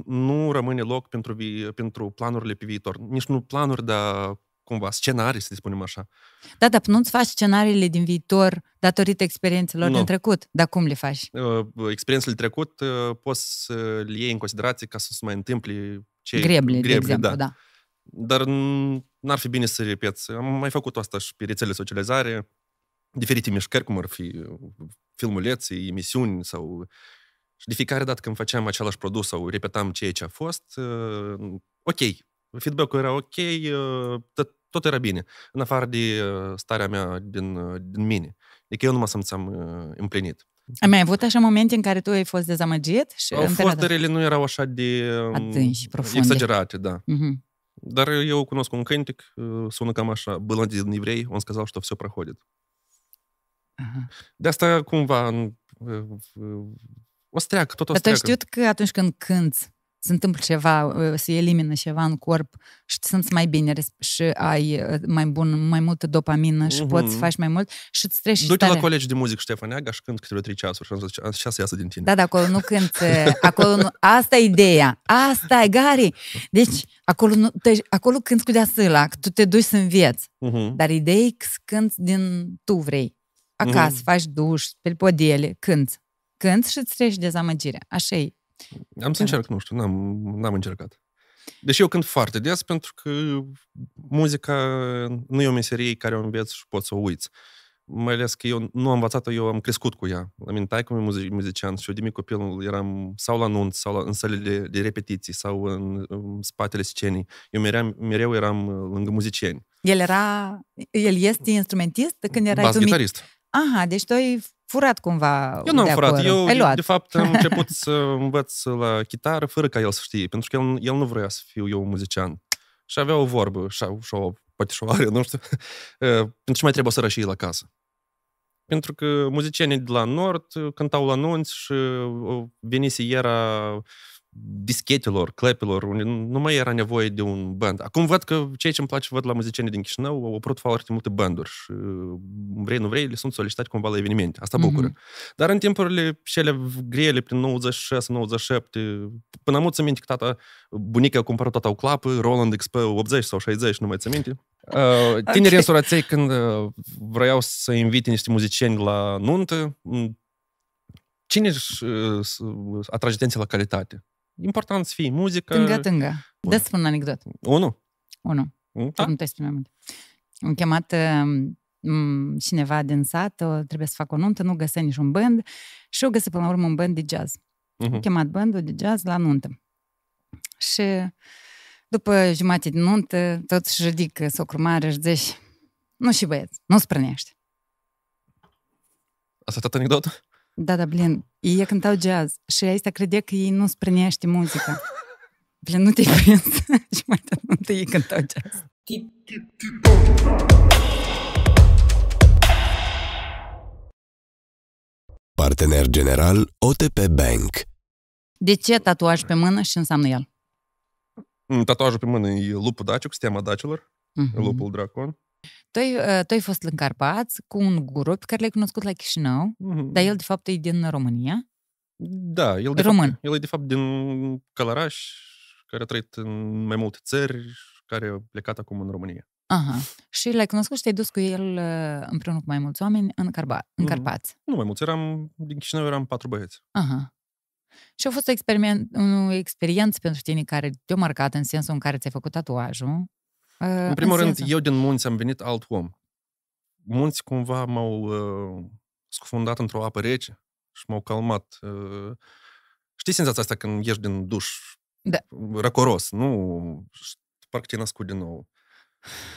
nu rămâne loc pentru, pentru planurile pe viitor. Nici nu planuri, dar cumva, scenarii, să spunem așa. Da, dar nu-ți faci scenariile din viitor datorită experiențelor nu. din trecut. Dar cum le faci? Uh, experiențele trecut uh, poți să le iei în considerație ca să se mai întâmple ce greble, greble, de exemplu, da. da. Dar n-ar fi bine să repeți. Am mai făcut asta și pe rețele socializare, diferite mișcări, cum ar fi uh, filmulețe, emisiuni sau... Și de fiecare dată când făceam același produs sau repetam ceea ce a fost, ok, feedback-ul era ok, tot tot era bine, în afară de uh, starea mea din, uh, din mine. Deci eu nu mă simțeam uh, împlinit. Ai mai avut așa momente în care tu ai fost dezamăgit? Și Au fost, dar ele nu erau așa de um, Atunci, profunde. exagerate, da. Uh-huh. Dar eu cunosc un cântec, sună cam așa, был один еврей, он сказал, что все проходит. Uh-huh. De asta cumva o streacă, tot o Dar știut că atunci când cânți se întâmplă ceva, uh, se elimină ceva în corp și te simți mai bine și ai uh, mai bun, mai multă dopamină și mm-hmm. poți să faci mai mult și îți treci Du-te la colegi de muzică, Ștefan Iaga, și cânt câteva trei ceasuri și am zis, așa să iasă din tine. Da, da, acolo nu cânt, uh, acolo nu, asta e ideea, asta e, Gary. Deci, acolo, nu, te, acolo cânti cu deasâla, tu te duci să înveți. Mm-hmm. Dar ideea e că din tu vrei. Acasă, mm-hmm. faci duș, pe podele, când cânt și îți treci dezamăgirea. Așa e am să da. încerc, nu știu, n-am, n-am încercat. Deși eu cânt foarte des, pentru că muzica nu e o meserie care o înveți și poți să o uiți. Mai ales că eu nu am învățat-o, eu am crescut cu ea. La mine taică mi muzic, muzician și eu de mic copil eram sau la anunț, sau la, în sălile de repetiții, sau în, în spatele scenii. Eu mereu, mereu eram lângă muzicieni. El era, el este instrumentist când era Bas, tu mic? Aha, deci tu ai furat cumva Eu nu am furat, eu luat. de fapt am început să învăț la chitară fără ca el să știe, pentru că el, el nu vrea să fiu eu muzician. Și avea o vorbă, și o potișoare, nu știu, eh, pentru ce mai trebuie să rășii la casă. Pentru că muzicienii de la Nord cântau la nunți și uh, venise era dischetelor, clepelor, unde nu mai era nevoie de un band. Acum văd că ceea ce îmi place văd la muzicienii din Chișinău, au apărut foarte multe banduri și uh, vrei, nu vrei, le sunt solicitate cumva la evenimente. Asta bucură. Mm-hmm. Dar în timpurile cele grele, prin 96, 97, până mult să minte că tata, bunica a cumpărat toată o clapă, Roland XP 80 sau 60, nu mai țin minte. Uh, tinerii okay. însuraței când uh, vreau să invite niște muzicieni la nuntă, cine își uh, atrage atenția la calitate? important să fie muzică. Tângă, tângă. Dă-ți un anecdot. Unu? Unu. Da? Nu te mai mult. Am chemat um, cineva din sat, trebuie să fac o nuntă, nu nici un band și eu găsesc până la urmă un band de jazz. Uh-huh. Am chemat bandul de jazz la nuntă. Și după jumătate de nuntă, tot își ridică socru mare și zici, nu și băieți, nu sprânește. Asta tot anecdotă? Da, da, blin. Ei cântau jazz și asta credea că ei nu sprânește muzica. Blin, nu te-ai prins. și mai târziu ei cântau jazz. Partener general OTP Bank. De ce tatuaj pe mână și înseamnă el? Mm, tatuajul pe mână e lupul cu stema dacilor, uh-huh. Mhm. lupul dracon. Tu ai, tu ai fost în Carpați cu un guru pe care l-ai cunoscut la Chișinău, mm-hmm. dar el de fapt e din România. Da, el de, Român. Fapt, el e de fapt din Călăraș, care a trăit în mai multe țări, care a plecat acum în România. Aha. Și l-ai cunoscut și te-ai dus cu el împreună cu mai mulți oameni în, Carba- în mm-hmm. Carpați. Nu mai mulți, eram, din Chișinău eram patru băieți. Aha. Și a fost o, experiment, o experiență pentru tine care te-a marcat în sensul în care ți-ai făcut tatuajul, în primul în rând, sensul. eu din munți am venit alt om. Munți cumva m-au uh, scufundat într-o apă rece și m-au calmat. Uh, știi senzația asta când ieși din duș? Da. Răcoros, nu? Parcă te-ai născut din nou.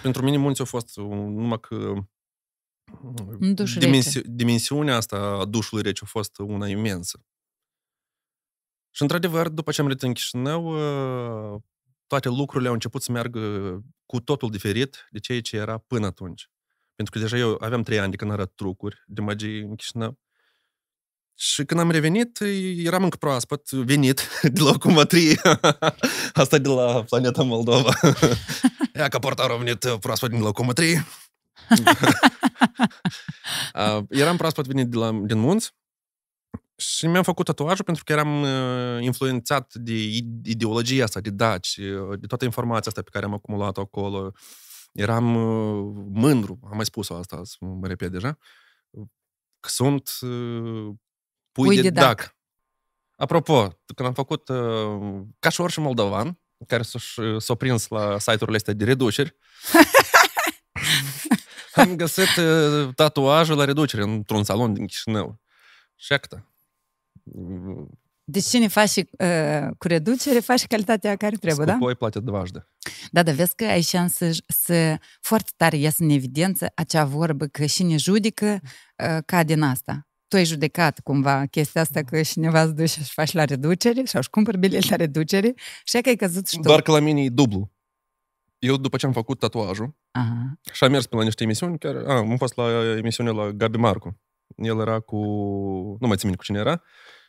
Pentru mine munții au fost numai că Duș dimensi- dimensiunea asta a dușului rece a fost una imensă. Și într-adevăr, după ce am venit în Chișinău, uh, toate lucrurile au început să meargă cu totul diferit de ceea ce era până atunci. Pentru că deja eu aveam trei ani de când arăt trucuri de magie în Chișinău. Și când am revenit, eram încă proaspăt, venit de la o Asta de la Planeta Moldova. Ea că portarul a venit uh, proaspăt din la o uh, eram proaspăt venit de la, din munți și mi-am făcut tatuajul pentru că eram uh, influențat de ideologia asta, de daci, uh, de toată informația asta pe care am acumulat-o acolo. Eram uh, mândru, am mai spus-o asta, mă repet deja, că sunt pui, pui de, de dac. dac. Apropo, când am făcut, ca și orice moldovan, care s-a, s-a prins la site-urile astea de reduceri, am găsit tatuajul la reducere într-un salon din Chișinău. Și acta. Deci cine face uh, cu reducere, face calitatea care trebuie, Scupoi da? plătit dvajde. Da, dar vezi că ai șansă să, foarte tare ies în evidență acea vorbă că cine judecă uh, cade în asta. Tu ai judecat cumva chestia asta că cineva îți duce și faci la reducere sau își cumpăr bilet la reducere și că ai căzut și tu. Doar că la mine e dublu. Eu după ce am făcut tatuajul Aha. și am mers pe la niște emisiuni, chiar, a, am fost la emisiune la Gabi Marcu. El era cu, nu mai țin cu cine era,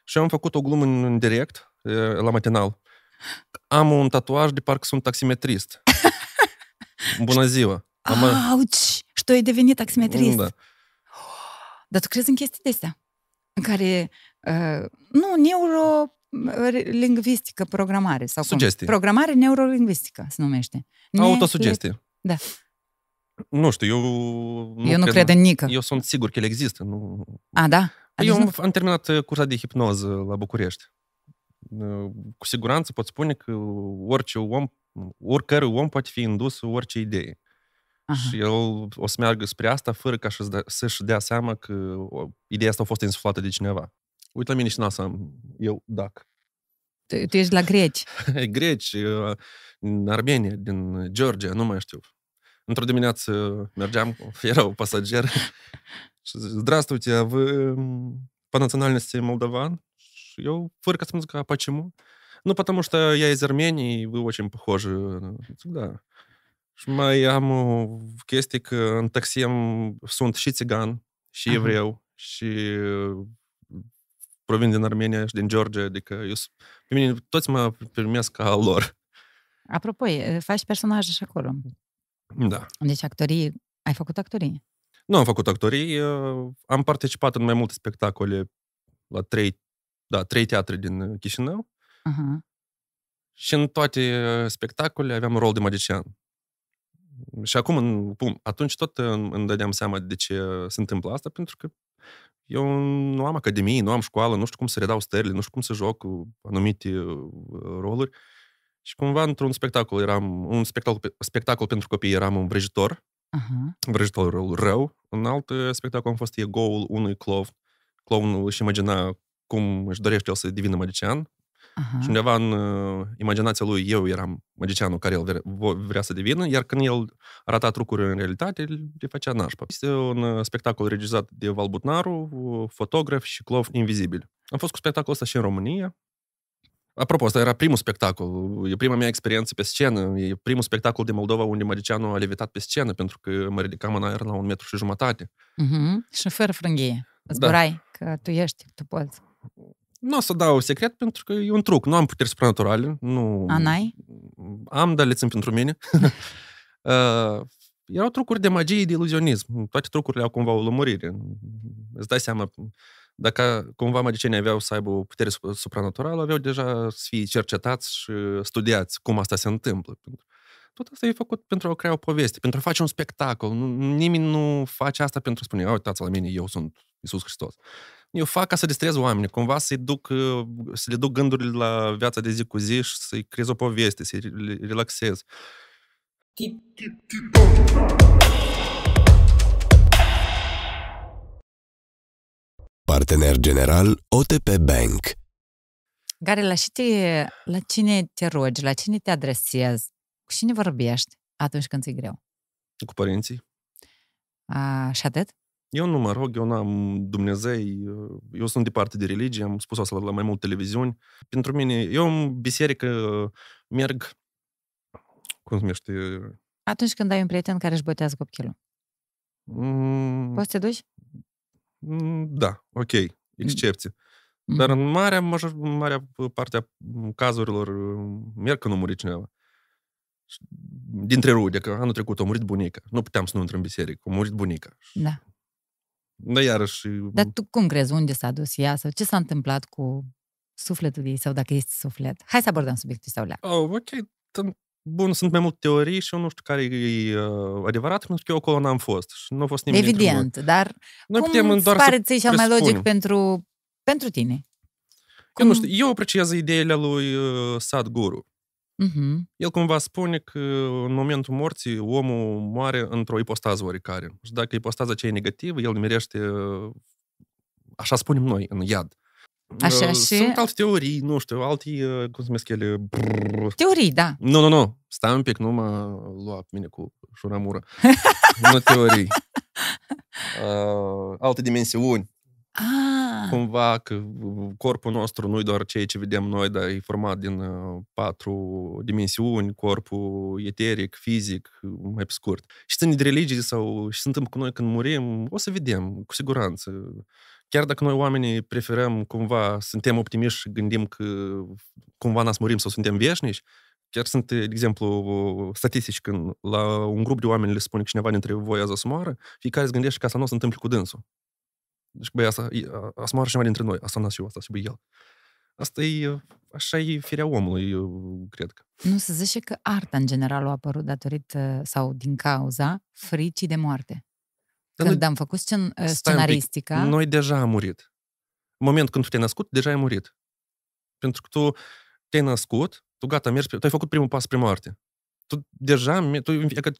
și am făcut o glumă în, în direct, la matinal. Am un tatuaj de parcă sunt taximetrist. Bună ziua! Am... Auci! Și tu ai devenit taximetrist. Da. Dar tu crezi în chestii de astea? În care, uh, nu, neuro lingvistică, programare. Sau Sugestie. Cum? Programare neurolingvistică se numește. Ne- Autosugestie. Da. Nu știu, eu... Nu eu nu cred, cred în nică. Eu sunt sigur că el există. Nu... A, da? Păi adică eu am, am terminat uh, cursa de hipnoză la București. Uh, cu siguranță pot spune că orice om, oricare om poate fi indus orice idee. Aha. Și el o să meargă spre asta fără ca să-și dea seama că ideea asta a fost insuflată de cineva. Uite la mine și nasa, am eu, dac. Tu, tu ești la greci. greci, uh, în Armenia, din Georgia, nu mai știu. Într-o dimineață mergeam, era un pasager Здравствуйте, а вы по национальности молдаван? Eu фырка с музыка, а почему? Ну, потому что я из Армении, и вы очень похожи. Да. Mai am chestii că în taxi am, sunt și țigan, și uh-huh. evreu, și provin din Armenia și din Georgia, adică eu, pe mine toți mă primesc ca lor. Apropo, faci nu am făcut actorii, uh, am participat în mai multe spectacole la trei, da, trei teatre din uh, Chișinău. Uh-huh. Și în toate uh, spectacole aveam rol de magician. Și acum, în, pum, atunci tot îmi dădeam seama de ce se întâmplă asta, pentru că eu nu am academie, nu am școală, nu știu cum să redau stările, nu știu cum să joc cu anumite roluri. Și cumva într-un spectacol eram, un spectacol, spectacol pentru copii eram un vrăjitor, Uh-huh. Vrăjitorul rău. Un alt spectacol a fost egoul unui clown. Clownul își imagina cum își dorește el să devină magician. Uh-huh. Și undeva în imaginația lui eu eram magicianul care el vrea să devină, iar când el arata trucuri în realitate, le făcea nașpa. Este un spectacol regizat de Valbutnaru, fotograf și clov invizibil. Am fost cu spectacolul ăsta și în România, Apropo, asta era primul spectacol. E prima mea experiență pe scenă. E primul spectacol de Moldova unde Măricianu a levitat pe scenă, pentru că mă ridicam în aer la un metru și jumătate. Uh-huh. Și fără frânghie. Zburai da. că tu ești, tu poți. Nu o să dau secret pentru că e un truc. Nu am puteri supranaturale. Nu... Anai? Am, dar le țin pentru mine. uh, erau trucuri de magie, de iluzionism. Toate trucurile au cumva o lămurire. Îți dai seama, dacă cumva magicienii aveau să aibă o putere supranaturală, aveau deja să fie cercetați și studiați cum asta se întâmplă. Tot asta e făcut pentru a crea o poveste, pentru a face un spectacol. Nimeni nu face asta pentru a spune, uitați la mine, eu sunt Isus Hristos. Eu fac ca să distrez oamenii, cumva să-i duc, uh, să le duc gândurile la viața de zi cu zi și să-i creez o poveste, să-i relaxez. Tip, tip, tip. Partener general OTP Bank. Care la, te, la cine te rogi, la cine te adresezi, cu cine vorbești atunci când ți-e greu? Cu părinții. A, și atât? Eu nu mă rog, eu n-am Dumnezei, eu sunt departe de religie, am spus asta la mai multe televiziuni. Pentru mine, eu în biserică merg, cum se numește... Atunci când ai un prieten care își botează copilul. Mm... Poți să te duci? Da, ok, excepție. Dar în marea, major, marea parte a cazurilor merg că nu muri cineva. Dintre rude, că anul trecut a murit bunica. Nu puteam să nu intrăm în biserică. A murit bunica. Da. Da, iarăși... Dar tu cum crezi? Unde s-a dus ea? Sau ce s-a întâmplat cu sufletul ei? Sau dacă este suflet? Hai să abordăm subiectul sau Oh, ok. Bun, sunt mai multe teorii și eu nu știu care e uh, adevărat, pentru că eu acolo n-am fost și nu a fost nimeni. Evident, dar Noi cum putem îți pare ție cel mai logic pentru, pentru tine? Cum? Eu nu știu, eu apreciez ideile lui Sadguru. Uh, Sadhguru. Uh-huh. El cumva spune că în momentul morții omul moare într-o ipostază oricare. Și dacă ipostaza cea e negativă, el mirește, uh, așa spunem noi, în iad. Așa uh, și... Sunt alte teorii, nu știu, alții, uh, ă, cum se numesc ele... Brrr. Teorii, da. Nu, nu, nu. Stai un pic, nu mă lua pe mine cu șuramură. nu teorii. Uh, alte dimensiuni. Ah. Cumva că corpul nostru nu e doar ceea ce vedem noi, dar e format din patru dimensiuni, corpul eteric, fizic, mai pe scurt. Și sunt religii sau și suntem cu noi când murim, o să vedem, cu siguranță chiar dacă noi oamenii preferăm cumva, suntem optimiști și gândim că cumva n-ați murim sau suntem veșnici, chiar sunt, de exemplu, statistici când la un grup de oameni le spune cineva dintre voi azi să moară, fiecare se gândește că asta nu se întâmplă cu dânsul. Deci, băi, asta, asta moară cineva dintre noi, asta n și eu, asta și el. Asta e, așa e firea omului, eu cred că. Nu, se zice că arta, în general, a apărut datorită sau din cauza fricii de moarte. Când am făcut scen... scenaristica... Noi deja am murit. În momentul când tu te-ai născut, deja ai murit. Pentru că tu te-ai născut, tu gata, mergi, tu ai făcut primul pas spre moarte. Tu deja, tu,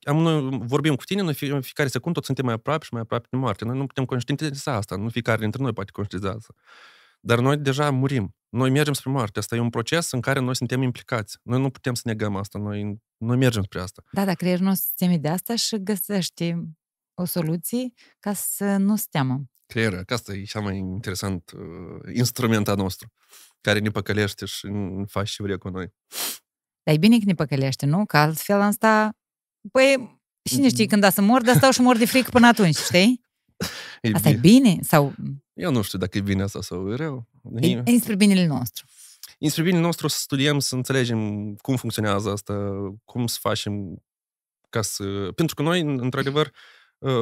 am, noi vorbim cu tine, noi în fiecare secundă tot suntem mai aproape și mai aproape de moarte. Noi nu putem conștientiza asta, nu fiecare dintre noi poate conștientiza asta. Dar noi deja murim. Noi mergem spre moarte. Asta e un proces în care noi suntem implicați. Noi nu putem să negăm asta. Noi, noi mergem spre asta. Da, dar creierul nostru se teme de asta și găsește o soluții ca să nu steamă. Creierul, că asta e cea mai interesant uh, instrument al nostru, care ne păcălește și faci și vrea cu noi. Dar e bine că ne păcălește, nu? Că altfel asta... Păi, nu știi mm. când da să mor, dar stau și mor de frică până atunci, știi? E asta bine. e bine? Sau... Eu nu știu dacă e bine asta sau e rău. E, e înspre binele nostru. Înspre binele nostru să studiem, să înțelegem cum funcționează asta, cum să facem ca să... Pentru că noi, într-adevăr, uh,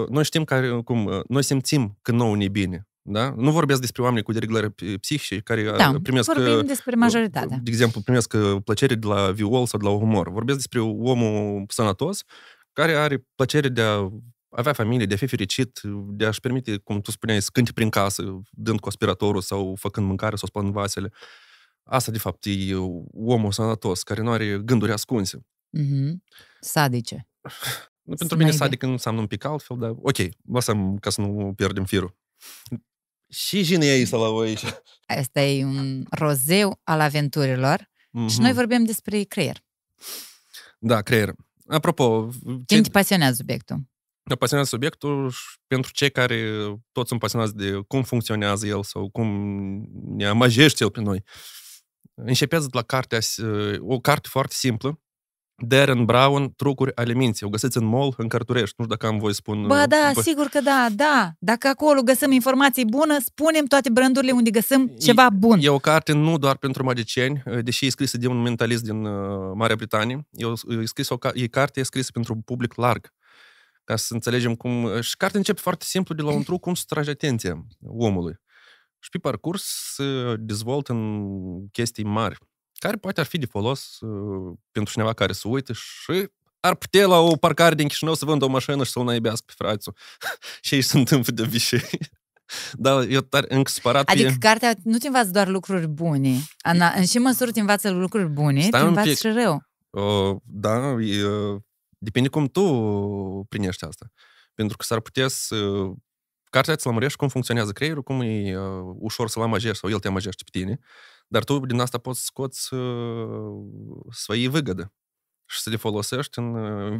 noi știm care, cum, noi simțim că nouă ne bine. Da? Nu vorbesc despre oameni cu dereglări psihice care da, primesc... vorbim despre majoritatea. De exemplu, primesc plăcere de la viol sau de la umor. Vorbesc despre omul sănătos care are plăcere de a avea familie, de a fi fericit, de a-și permite, cum tu spuneai, să cânte prin casă, dând aspiratorul sau făcând mâncare sau spălând vasele. Asta, de fapt, e omul sănătos, care nu are gânduri ascunse. Mm-hmm. Sadice. Nu Pentru mine sadic înseamnă un pic altfel, dar ok, lăsăm ca să nu pierdem firul. Și jinei să la voi aici. Asta e un rozeu al aventurilor mm-hmm. și mhm. noi vorbim despre creier. Da, creier. Apropo... Cine te pasionează subiectul? Mă pasionează subiectul pentru cei care toți sunt pasionați de cum funcționează el sau cum ne amajește el pe noi. Începează de la cartea, o carte foarte simplă, Darren Brown, trucuri ale minții. O găsiți în mall, în Cărturești. Nu știu dacă am voi spun... Ba da, bă. sigur că da, da. Dacă acolo găsim informații bună, spunem toate brandurile unde găsim ceva bun. E, o carte nu doar pentru magicieni, deși e scrisă de un mentalist din uh, Marea Britanie. E, o, e, scris o, e carte e scrisă pentru public larg. Ca să înțelegem cum... Și cartea începe foarte simplu de la un truc, cum să tragi atenția omului. Și pe parcurs se dezvoltă în chestii mari care poate ar fi de folos uh, pentru cineva care se uită și ar putea la o parcare din Chișinău să vândă o mașină și să o naibească pe frațul. și ei se întâmplă de obicei. Da, eu tare încă supărat Adică e... cartea nu te învață doar lucruri bune. Ana, în și măsură te învață lucruri bune, Stai te învață și rău. Uh, da, e, uh, depinde cum tu prinești asta. Pentru că s-ar putea să... Uh, cartea îți lămurești cum funcționează creierul, cum e uh, ușor să-l amajești sau el te amajește pe tine. Dar tu din asta poți scoți uh, свои выгоды. Și să le folosești în... Uh,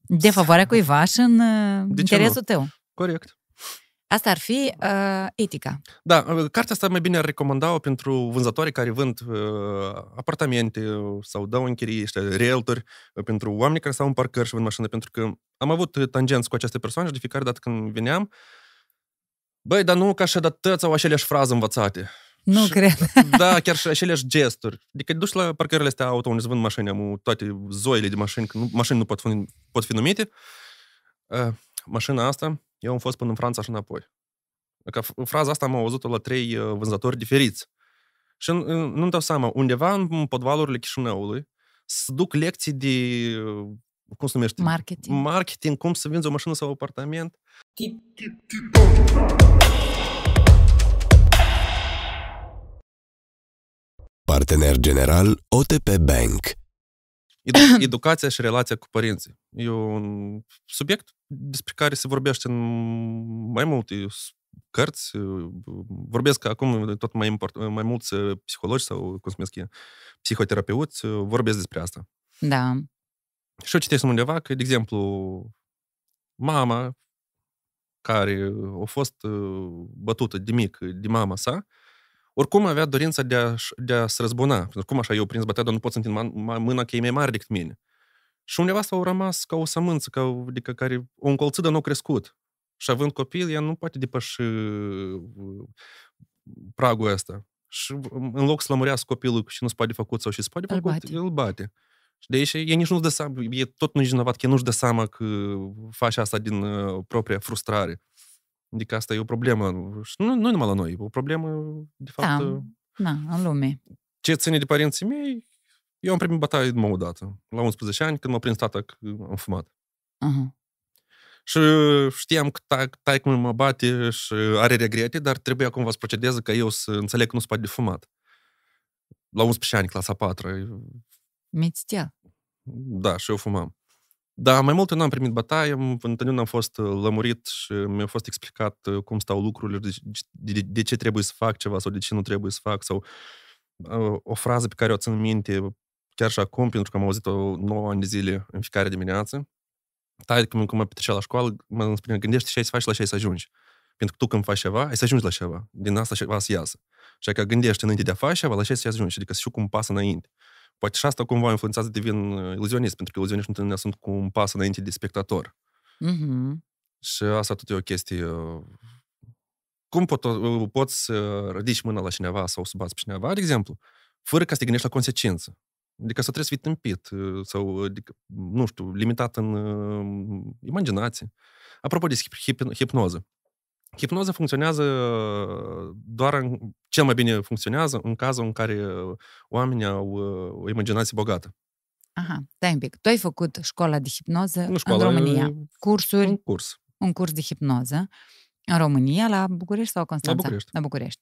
de favoarea cuiva și în uh, interesul tău. Corect. Asta ar fi uh, etica. Da, cartea asta mai bine ar recomanda-o pentru vânzătoare care vând uh, apartamente sau dau închirii, ăștia, realtori, pentru oameni care stau în parcări și vând mașină, pentru că am avut tangenți cu aceste persoane și de fiecare dată când veneam, băi, dar nu ca și dată sau aceleași frază învățate. Nu și, cred. Da, chiar și aceleași gesturi. Adică duci la parcările astea auto unde se vând mașini, am toate zoile de mașini, că nu, mașini nu pot fi, pot fi numite. Uh, mașina asta, eu am fost până în Franța și înapoi. Că adică, fraza asta am auzit-o la trei uh, vânzători diferiți. Și nu-mi dau seama, undeva în podvalurile Chișinăului se duc lecții de uh, cum se numește? Marketing. Marketing, cum să vinzi o mașină sau un apartament. Tip, tip, tip. Partener general OTP Bank. Edu- educația și relația cu părinții. E un subiect despre care se vorbește în mai multe cărți. Vorbesc acum tot mai, import, mai mulți uh, psihologi sau, cum spuneți, psihoterapeuți uh, vorbesc despre asta. Da. Și eu citesc undeva că, de exemplu, mama care a fost uh, bătută de mic de mama sa, oricum avea dorința de a, de a se răzbuna. Oricum așa, eu prins bătea, dar nu pot să întind mâna că e mai mare decât mine. Și undeva asta au rămas ca o sămânță, ca, adică care o încolțidă nu a crescut. Și având copil, ea nu poate depăși uh, pragul ăsta. Și um, în loc să lămurească copilul și nu se poate făcut sau și se poate făcut, bate. bate. Și de aici e nici nu-și dă seama, e tot nu vinovat că nu-și dă seama că face asta din uh, propria frustrare. Adică asta e o problemă, nu, nu numai la noi, e o problemă, de fapt... Da, uh, da în lume. Ce ține de părinții mei, eu am primit bătaie numai o dată, la 11 ani, când m-a prins tata că am fumat. Uh-huh. Și știam că taic tai cum mă bate și are regrete, dar trebuia cumva să procedeze ca eu să înțeleg că nu spate de fumat. La 11 ani, clasa 4. Mi-ți Da, și eu fumam. Da, mai multe n-am primit bătaie, întotdeauna am fost uh, lămurit și mi-a fost explicat uh, cum stau lucrurile, de, de, de ce trebuie să fac ceva sau de ce nu trebuie să fac, sau uh, o frază pe care o țin minte chiar și acum, pentru că am auzit-o 9 ani de zile în fiecare dimineață. Tai, când mă petrecea la școală, mă spunea, gândește ce ai să faci la ce ai să ajungi. Pentru că tu când faci ceva, ai să ajungi la ceva. Din asta ceva să iasă. Și că gândești înainte de a face ceva, la ce ai să ajungi. Adică știu cum pasă înainte. Poate și asta cumva influențează să devin uh, iluzionist, pentru că iluzioniștii sunt cu un pas înainte de spectator. Mm-hmm. Și asta tot e o chestie... Uh, cum pot, uh, poți să ridici mâna la cineva sau să bați pe cineva, de exemplu, fără ca să te gândești la consecință. Adică să trebuie să fii tâmpit sau, adică, nu știu, limitat în imaginație. Apropo de hipnoză. Hipnoza funcționează doar în, cel mai bine funcționează în cazul în care uh, oamenii au uh, o imaginație bogată. Aha, stai un pic. Tu ai făcut școala de hipnoză nu școala, în România. Uh, Cursuri? Un curs. Un curs de hipnoză. În România, la București sau Constanța? La București. La București.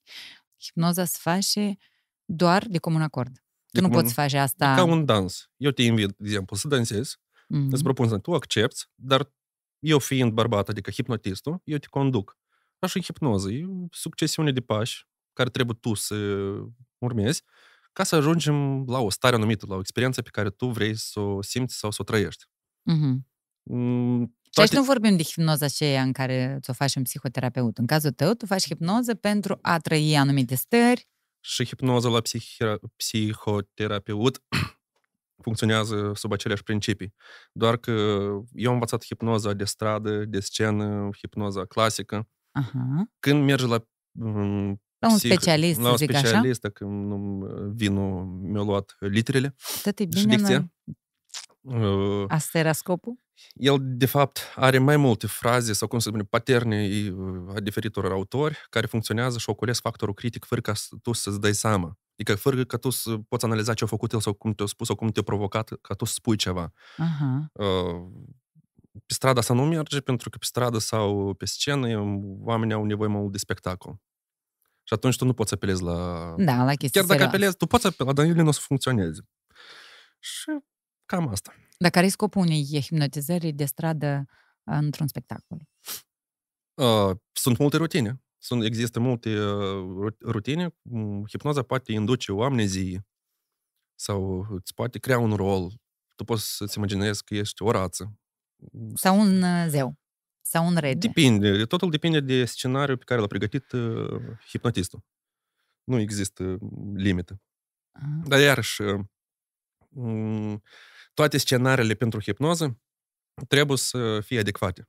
Hipnoza se face doar de comun acord. De tu comun... nu poți face asta... ca un dans. Eu te invit, de exemplu, să dansezi, mm-hmm. îți propun să tu accepti, dar eu fiind bărbat, adică hipnotistul, eu te conduc. Așa în hipnoză, e succesiune de pași care trebuie tu să urmezi ca să ajungem la o stare anumită, la o experiență pe care tu vrei să o simți sau să o trăiești. Mm-hmm. toate... Și aici nu vorbim de hipnoza aceea în care ți-o faci un psihoterapeut. În cazul tău, tu faci hipnoză pentru a trăi anumite stări. Și hipnoza la psihira- psihoterapeut funcționează sub aceleași principii. Doar că eu am învățat hipnoza de stradă, de scenă, hipnoza clasică. Aha. Când mergi la mm, la un psih, specialist, La un zic specialist, așa? dacă nu, vinul mi-a luat literele Tot e bine, dicția. Uh, asta era scopul? El, de fapt, are mai multe fraze sau, cum să spunem, paterne uh, a diferitor autori care funcționează și ocolesc factorul critic fără ca tu să-ți dai seama. Adică fără ca tu să poți analiza ce a făcut el sau cum te-a spus sau cum te-a provocat ca tu să spui ceva. Uh-huh. Uh, pe strada asta nu merge pentru că pe stradă sau pe scenă um, oamenii au nevoie mai mult de spectacol. Și atunci tu nu poți să apelezi la... Da, la chestii Chiar dacă apelezi, tu poți apela, dar ele nu o să funcționeze. Și cam asta. Dar care-i scopul unei hipnotizări de stradă uh, într-un spectacol? Uh, sunt multe rutine. Sunt, există multe uh, rutine. Hipnoza poate induce o amnezie sau îți poate crea un rol. Tu poți să-ți imaginezi că ești o rață. Sau un uh, zeu. Sau în rede? Depinde. Totul depinde de scenariul pe care l-a pregătit uh, hipnotistul. Nu există uh, limită. huh ah. Dar iarăși, uh, mm, toate scenariile pentru hipnoză trebuie să fie adecvate.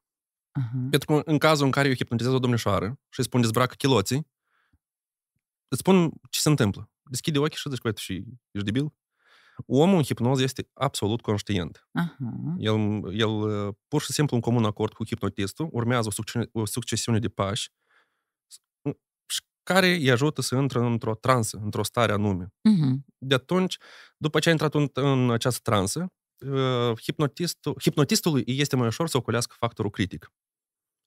Uh-huh. Pentru că în cazul în care eu hipnotizez o domnișoară și îi spun dezbracă chiloții, îți spun ce se întâmplă. Deschide ochii și zici, că și ești debil? Omul în hipnoz este absolut conștient. Uh-huh. El, el uh, pur și simplu în comun acord cu hipnotistul urmează o, succesiune, o succesiune de pași care îi ajută să intre într-o transă, într-o stare anume. Uh-huh. De atunci, după ce a intrat în, în această transă, uh, hipnotistul, hipnotistului este mai ușor să ocolească factorul critic.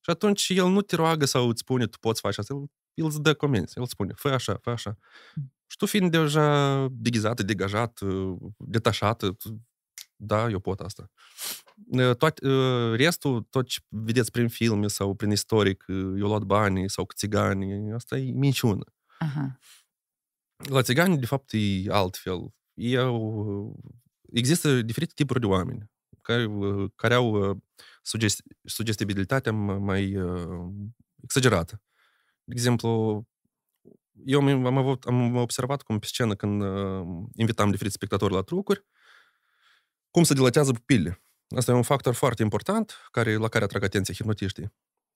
Și atunci el nu te roagă sau îți spune tu poți face asta, el îți dă comenzi, el spune fă așa, fă așa. Mm. Și tu fiind deja deghizat, degajat, detașat, da, eu pot asta. Toate, restul, tot ce vedeți prin filme sau prin istoric, eu luat banii sau țigani, asta e minciună. Aha. La țigani, de fapt, e altfel. Eu, există diferite tipuri de oameni care, care au sugest, sugestibilitatea mai exagerată. De exemplu, eu am, am, avut, am observat cum pe scenă când uh, invitam diferiți spectatori la trucuri, cum se dilatează pupile. Asta e un factor foarte important care, la care atrag atenția hipnotiștii.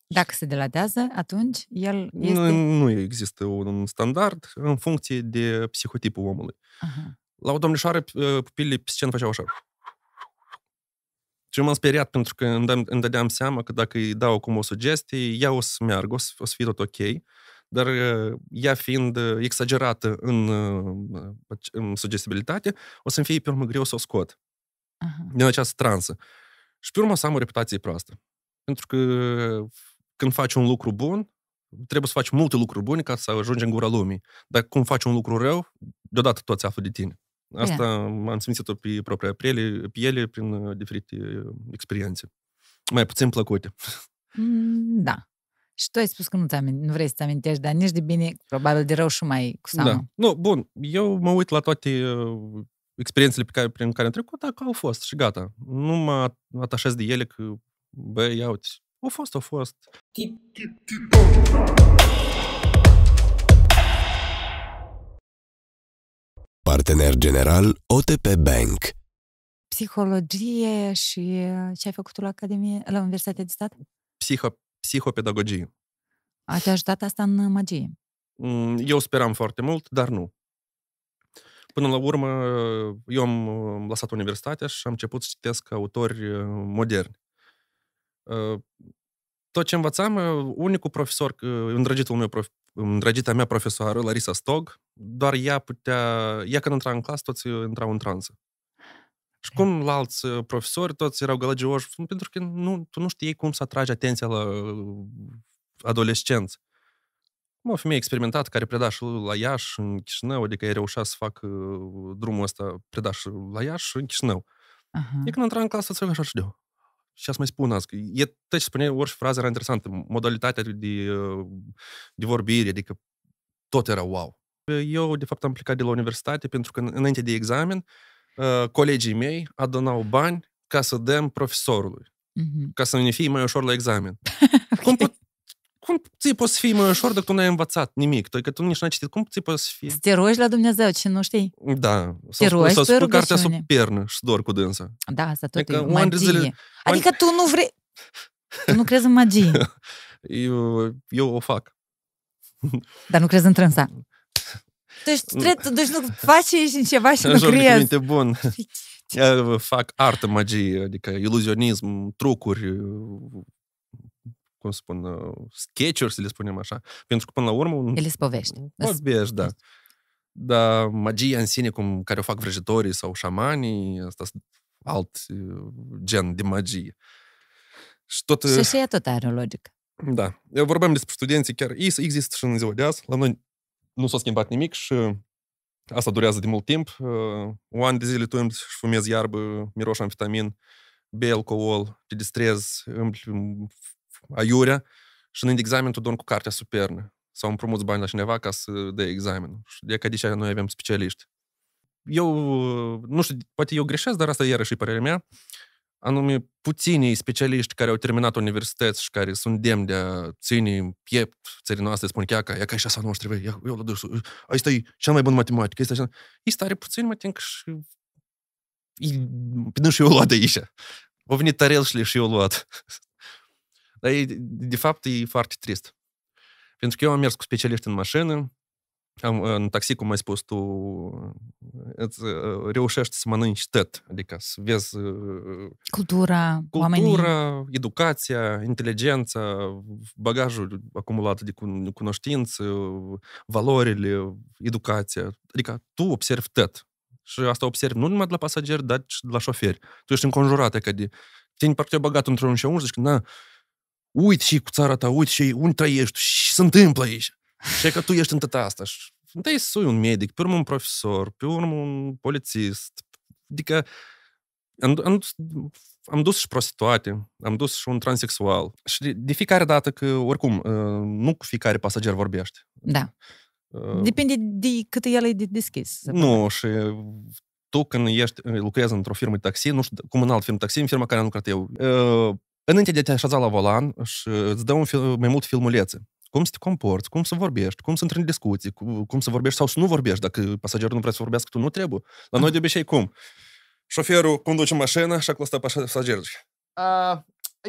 Dacă se dilatează, atunci el este... Nu, nu există un standard în funcție de psihotipul omului. Aha. La o domnișoară, uh, pupilele pe scenă făceau așa. Și m-am speriat pentru că îmi, dădeam seama că dacă îi dau cum o sugestie, ea o să meargă, o o să fie tot ok dar ă, ea fiind ă, exagerată în, ă, în sugestibilitate, o să-mi fie pe urmă greu să o scot uh-huh. din această transă. Și pe urmă să am o reputație proastă. Pentru că când faci un lucru bun, trebuie să faci multe lucruri bune ca să ajungi în gura lumii. Dar cum faci un lucru rău, deodată toți află de tine. Asta yeah. am simțit-o pe propria piele, piele prin diferite experiențe. Mai puțin plăcute. Mm, da. Și tu ai spus că nu, nu vrei să-ți amintești, dar nici de bine, probabil de rău și mai cu seama. Da. Nu, bun, eu mă uit la toate experiențele pe care, prin care am trecut, dacă au fost și gata. Nu mă atașez de ele că, bă, ia uite, au fost, au fost. Partener general OTP Bank Psihologie și ce ai făcut tu la Academie, la Universitatea de Stat? Psiho, psihopedagogie. A te ajutat asta în uh, magie? Mm, eu speram foarte mult, dar nu. Până la urmă, eu am uh, lăsat universitatea și am început să citesc autori uh, moderni. Tot ce învățam, unicul profesor, îndrăgitul meu, îndrăgita mea profesoară, Larisa Stog, doar ea putea, ea când intra în clasă, toți intrau în transă. Și cum la alți uh, profesori, toți erau gălăgioși, pentru că nu, tu nu știi cum să atragi atenția la uh, adolescenți. o femeie experimentată care preda și la Iași, în Chișinău, adică ei reușea să facă uh, drumul ăsta, preda și la Iași, în Chișinău. Uh-huh. E când intra în clasă, să așa și de oh, și să mai spun asta. E tot ce spune, orice frază era interesantă, modalitatea de, de vorbire, adică tot era wow. Păi eu, de fapt, am plecat de la universitate pentru că înainte de examen, uh, Ă, colegii mei adunau bani ca să dăm profesorului, mm-hmm. ca să ne fie mai ușor la examen. okay. Cum pot cum ți poți să fii mai ușor dacă tu n-ai învățat nimic? Deci că tu nici n-ai citit. Cum ți poți să fii? Să te rogi la Dumnezeu ce nu știi? Da. te rogi să spui cartea sub pernă și dor cu dânsa. Da, asta tot adică, e magie. Zile, adică tu nu vrei... Tu nu crezi în magie. eu, eu o fac. Dar nu crezi în trânsa. Deci, trebuie, deci nu face și ceva și nu crezi. bun. Fac artă, magie, adică iluzionism, trucuri, cum spun, sketch-uri, să le spunem așa. Pentru că, până la urmă... Un... Ele spovești. Vorbești, da. Dar magia în sine, cum care o fac vrăjitorii sau șamanii, asta alt gen de magie. Și tot... Și așa e tot are o logică. Da. Eu vorbeam despre studenții chiar. Ei există și în ziua de azi. La noi nu s-a schimbat nimic și asta durează de mult timp. Ă, o an de zile tu îmi fumezi iarbă, miroși amfetamin, bei alcool, te distrezi, îmi aiurea și în examen tu dormi cu cartea supernă sau promuți bani la cineva ca să dă examen. Și de că de noi avem specialiști. Eu, nu știu, poate eu greșesc, dar asta iarăși e părerea mea anume puținii specialiști care au terminat universități și care sunt demni de a ține piept țării noastre, spun că ia ca, și așa sau nu trebuie, ia, eu la dânsul, asta e cel mai bun matematică, asta e așa. E puțin, mă că și... Până și eu luat de aici. Au venit tarel și și eu luat. Dar e, de fapt e foarte trist. Pentru că eu am mers cu specialiști în mașină, am, în taxi cum ai spus tu, îți reușești să mănânci tot, adică să vezi cultura, cultura oamenii. educația, inteligența, bagajul acumulat de cunoștință, valorile, educația, adică tu observi tot. Și asta observi nu numai de la pasageri, dar și de la șoferi. Tu ești înconjurat, că de... Tine parcă te-ai băgat într-un și zici, na, uite și cu țara ta, uite și unde trăiești, și se întâmplă aici. Și că tu ești în tata asta. Și întâi sui un medic, pe urmă un profesor, pe urmă un polițist. Adică am, am, am dus și prostituate, am dus și un transexual. Și de, de fiecare dată că, oricum, ă, nu cu fiecare pasager vorbești. Da. Uh, Depinde de cât el e deschis. Nu, și tu când ești, ă, lucrezi într-o firmă de taxi, nu știu cum în alt firmă de taxi, în firma care am lucrat eu, uh, înainte de a te așeza la volan și îți dă un fil, mai mult filmulețe cum să te comporți, cum să vorbești, cum să intri în discuții, cum să vorbești sau să nu vorbești, dacă pasagerul nu vrea să vorbească, tu nu trebuie. La noi de obicei cum? conduce mașina și acolo stă pasagerul. Uh,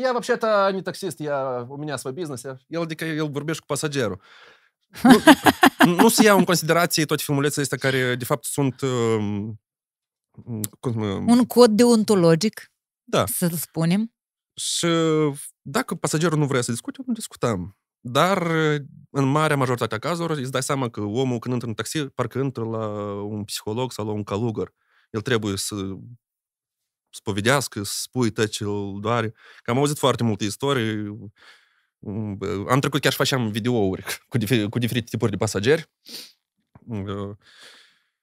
я вообще-то не таксист, я, у меня свой бизнес. Я, el vorbește cu pasagerul. Nu, nu se iau în considerație toate filmulețele astea care, de fapt, sunt... Um, cum, um, un cod deontologic, da. să spunem. Și dacă pasagerul nu vrea să discute, nu discutăm. Dar, în marea majoritatea cazurilor, îți dai seama că omul când intră în taxi, parcă intră la un psiholog sau la un calugăr. El trebuie să spovedească, să spui tot ce îl doare. Că am auzit foarte multe istorii. Mm, am trecut chiar și faceam videouri cu, dif- cu diferite tipuri de pasageri. Mm,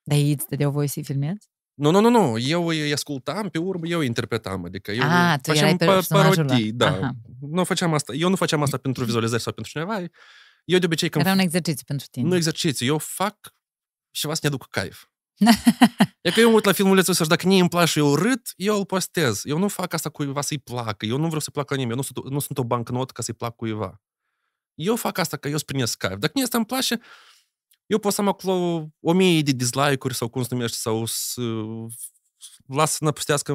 Dar ei îți dădeau voie să-i filmezi? Nu, nu, nu, nu. Eu îi ascultam, pe urmă eu interpretam. Adică eu A, tu făceam pe parodii, da. Nu făceam asta. Eu nu făceam asta pentru vizualizări sau pentru cineva. Eu de obicei... Când Era un exercițiu pentru tine. Nu exercițiu. Eu fac ceva să ne aduc caif. e că eu mă uit la filmulețul ăsta și dacă mie îmi place eu râd, eu îl postez. Eu nu fac asta cuiva să-i placă. Eu nu vreau să-i placă nimeni. Eu nu sunt, nu sunt o bancnotă ca să-i plac cuiva. Eu fac asta că eu îți primesc caif. Dacă mie asta îmi place, eu pot să-mi acolo o mie de dislike-uri sau cum se numește, sau să las să năpustească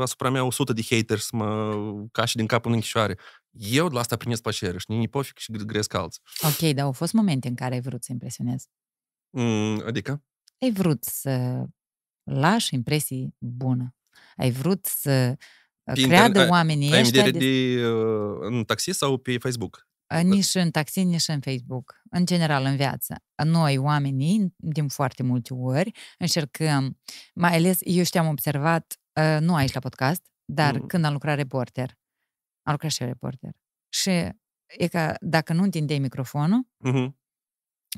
asupra mea 100 de haters mă, mă și din cap în închișoare. Eu de la asta primesc plăcere și nu pofic și gresc alții. Ok, dar au fost momente în care ai vrut să impresionezi? Mm, adică? Ai vrut să lași impresii bună. Ai vrut să uh, pe creadă inter... oamenii ai ăștia... De, de... Uh, de... în taxi sau pe Facebook? Ă, păi nici în taxi, nici în Facebook. În general, în viață. Noi, oamenii, din foarte multe ori, încercăm, mai ales, eu știu, am observat, ă, nu aici la podcast, dar mm. când am lucrat reporter, am lucrat și reporter. Și e ca dacă nu întindeai microfonul, mm-hmm.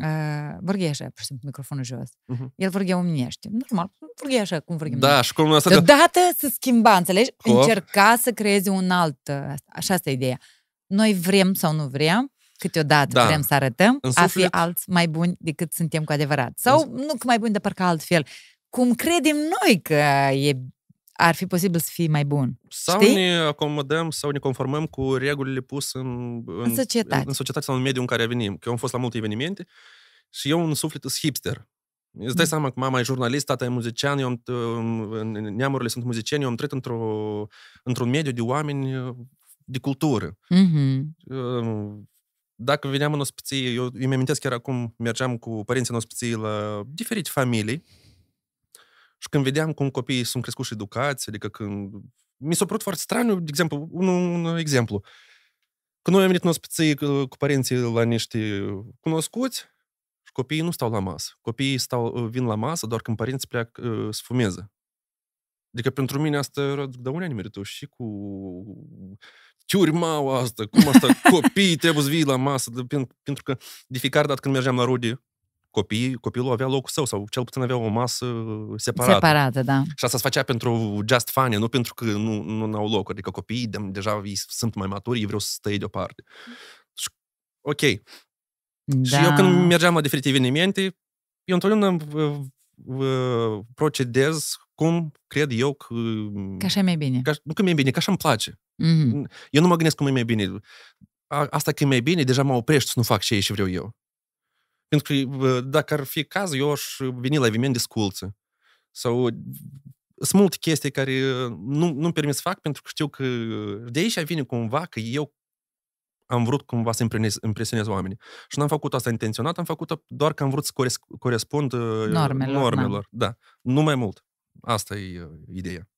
Uh, ă, vorgea așa, pur și simplu, microfonul jos. Uh-huh. El vorgea omnește. Normal, vorgea așa cum vorbim. Da, și cum asta... Deodată se schimba, înțelegi? Încerca să creeze un alt... Așa asta e ideea. Noi vrem sau nu vrem, câteodată da. vrem să arătăm, în a suflet... fi alți mai buni decât suntem cu adevărat. Sau în... nu că mai buni, dar parcă altfel. Cum credem noi că e ar fi posibil să fii mai bun. Sau știi? ne acomodăm sau ne conformăm cu regulile pus în, în, în, societate. în, în societate sau în mediul în care venim. Că eu am fost la multe evenimente și eu în suflet sunt hipster. Îți dai mm. seama că mama e jurnalist, tata e muzician, eu am, neamurile sunt muzicieni, eu am trăit într un într-un mediu de oameni de cultură. Mm-hmm. Ehm, dacă veneam în ospiție, eu îmi amintesc chiar acum, mergeam cu părinții în ospiție la diferite familii și când vedeam cum copiii sunt crescuți și educați, adică când... Mi s-a părut foarte straniu, de exemplu, un, un exemplu. Când noi am venit în ospiție cu părinții la niște cunoscuți, copiii nu stau la masă. Copiii stau, vin la masă doar când părinții pleacă ă, să fumeze. Adică pentru mine asta era de unii ani și cu Tiurmaua asta, cum asta, copiii trebuie să vii la masă, de, pentru că de fiecare dată când mergeam la rudii, copiii, copilul avea locul său sau cel puțin avea o masă separată. Separată, da. Și asta se facea pentru just fun, nu pentru că nu, nu au loc. Adică copiii de, deja sunt mai maturi, ei vreau să stai deoparte. Și, ok. Da. Și eu când mergeam la diferite evenimente, eu întotdeauna uh, uh, procedez cum cred eu că... Că așa e mai bine. Ca, nu că mi-e bine, că așa îmi place. Mm-hmm. Eu nu mă gândesc cum e mai bine. A, asta că e mai bine, deja mă oprești să nu fac ce și vreau eu. Pentru că dacă ar fi caz, eu aș veni la eveniment de sculță. Sau sunt multe chestii care nu, nu-mi permis să fac pentru că știu că de aici vine cumva că eu am vrut cumva să impresionez oamenii. Și n-am făcut asta intenționat, am făcut-o doar că am vrut să corespund normelor. normelor. Da. da. Nu mai mult. Asta e ideea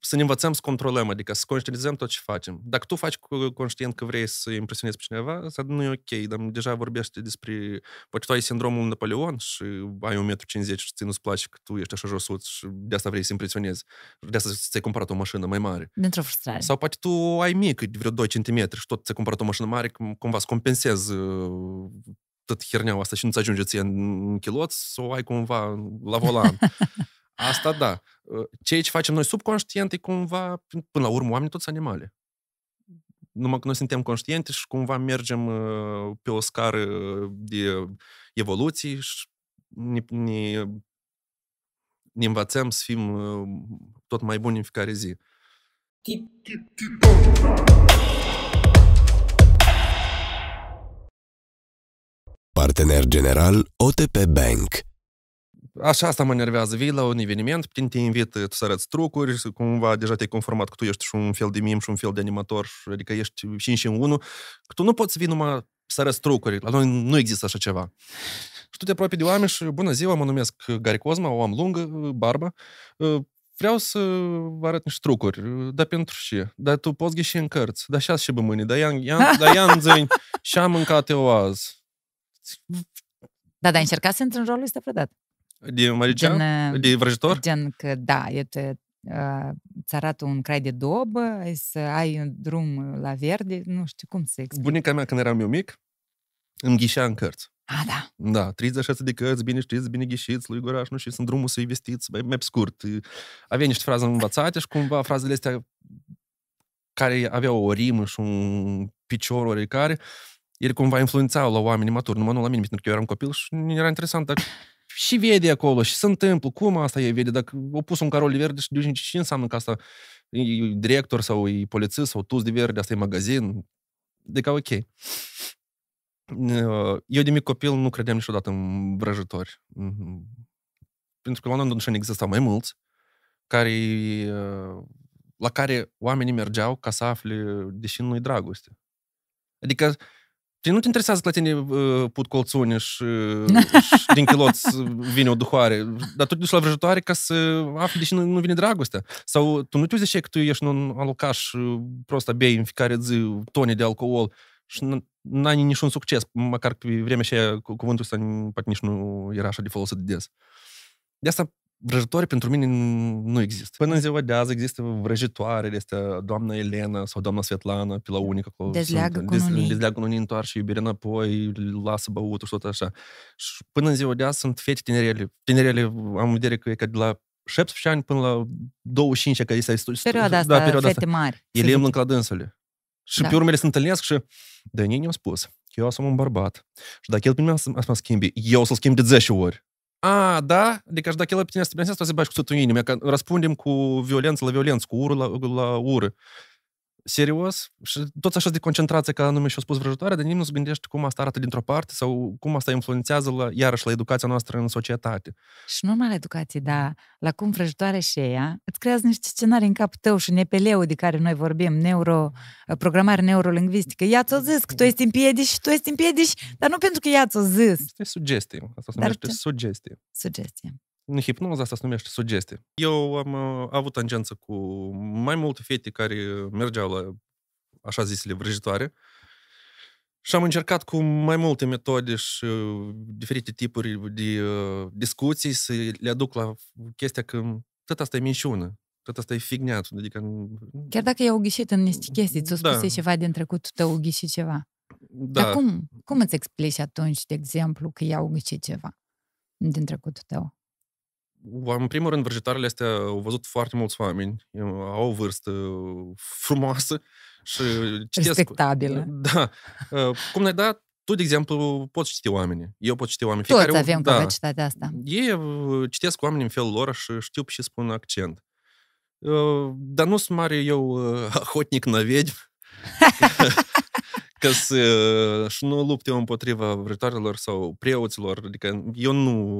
să ne învățăm să controlăm, adică să conștientizăm tot ce facem. Dacă tu faci cu conștient că vrei să impresionezi pe cineva, asta nu e ok, dar deja vorbește despre, poate tu ai sindromul Napoleon și ai 1,50 m și ți nu-ți place că tu ești așa josuț și de asta vrei să impresionezi. De asta ți-ai cumpărat o mașină mai mare. Dintr-o frustrare. Sau poate tu ai mic, vreo 2 cm și tot ți-ai cumpărat o mașină mare, cumva să compensezi uh, tot hirneaua asta și nu-ți ajunge ție în să sau ai cumva la volan. Asta da. Ă, ceea ce facem noi subconștient e cumva, până la urmă, oamenii toți animale. Numai că noi suntem conștienti și cumva mergem ă, pe o scară de evoluții și ne, ne, ne învățăm să fim ă, tot mai buni în fiecare zi. Partener general OTP Bank Așa asta mă nervează. Vii la un eveniment, prin te invit tu să arăți trucuri, cumva deja te-ai conformat că tu ești și un fel de mim și un fel de animator, adică ești 5 în 1, că tu nu poți să vii numai să arăți trucuri. La noi nu există așa ceva. Și tu te apropii de oameni și, bună ziua, mă numesc Gary Cosma, o am lungă, barbă, vreau să vă arăt niște trucuri, dar pentru ce? Dar tu poți ghiși în cărți, dar și azi și bămâni, dar ia în zâni și am mâncat eu azi. Da, dar încercați să intri în rolul ăsta predat de Maricea? de uh, din vrăjitor? Gen că, da, este uh, ți arată un crai de dobă, să ai un drum la verde, nu știu cum să explic. Bunica mea, când eram eu mic, îmi ghișea în cărți. A, da. Da, 36 de cărți, bine știți, bine ghișiți, lui Goraș, nu știu, sunt drumul să-i vestiți, mai, mai scurt. Avea niște fraze învățate și cumva frazele astea care aveau o rimă și un picior oricare, ele cumva influențau la oamenii maturi, numai nu la mine, pentru că eu eram copil și era interesant, dar și vede acolo și se întâmplă, cum asta e, vede, dacă au pus un carol de verde și de ce înseamnă că asta e director sau e polițist sau tuz de verde, asta e magazin, de deci, ca ok. Ă, eu de mic copil nu credeam niciodată în vrăjitori. Mm-hmm. Pentru că la London și exista mai mulți care, ă, la care oamenii mergeau ca să afle deși nu-i dragoste. Adică te nu te interesează că la tine uh, put colțune și, și din chiloț vine o duhoare, dar tu te duci la vrăjitoare ca să afli de ce nu, nu vine dragostea. Sau tu nu te uiți că tu ești un alocaș prost, bei în fiecare zi tone de alcool și n-ai niciun succes, măcar pe vremea aceea cuvântul ăsta poate nici nu era așa de folosit de des. De asta vrăjitori pentru mine nu există. Până în ziua de azi există vrăjitoare, este doamna Elena sau doamna Svetlana, pe la unică acolo. Dezleagă sunt, cununii. Dezleagă cununii, întoarce iubire înapoi, lasă băutul și tot așa. Și până în ziua de azi sunt fete tinerele. Tinerele, am vedere că e ca de la 17 ani până la 25, că este perioada da, asta, da, perioada fete asta. mari. Ele îmi la dânsele. Și da. pe urmele se întâlnesc și de ei mi-au spus că eu sunt un bărbat și dacă el pe mine a mă schimbi, eu o să-l schimb de 10 ori. A, da? Deci aș da chelă 15, tine să te să se bași cu sătunini. Că răspundem cu violență la violență, cu ură la, la ură serios și toți așa de concentrație ca anume și-a spus vrăjitoare, dar nimeni nu se gândește cum asta arată dintr-o parte sau cum asta influențează la, iarăși la educația noastră în societate. Și nu numai la educație, dar la cum vrăjitoare și ea îți creează niște scenarii în capul tău și nepeleu de care noi vorbim, neuro, programare neurolingvistică. Ea ți-o zis că tu ești împiedici și tu ești împiedici, dar nu pentru că ea ți-o zis. Este sugestie. Asta se numește sugestie. Sugestie în hipnoză asta se numește sugestie. Eu am uh, avut tangență cu mai multe fete care mergeau la așa zisele vrăjitoare și am încercat cu mai multe metode și uh, diferite tipuri de uh, discuții să le aduc la chestia că tot asta e minciună, tot asta e figneat. Adică... Chiar dacă i-au ghișit în niște chestii, ți-o da. ceva din trecut, te-au ghișit ceva. Da. Dar cum, cum îți explici atunci, de exemplu, că i-au ghișit ceva din trecutul tău? în primul rând, vrăjitoarele astea au văzut foarte mulți oameni, au o vârstă frumoasă și citesc. Respectabilă. Da. Cum ne-ai dat, tu, de exemplu, poți citi oameni. Eu pot citi oameni. Toți Fiecare, avem da, capacitatea asta. Ei citesc oameni în felul lor și știu și spun accent. Dar nu sunt mare eu hotnic na vedem. ca să și nu lupte împotriva vrătoarelor sau preoților. Adică eu nu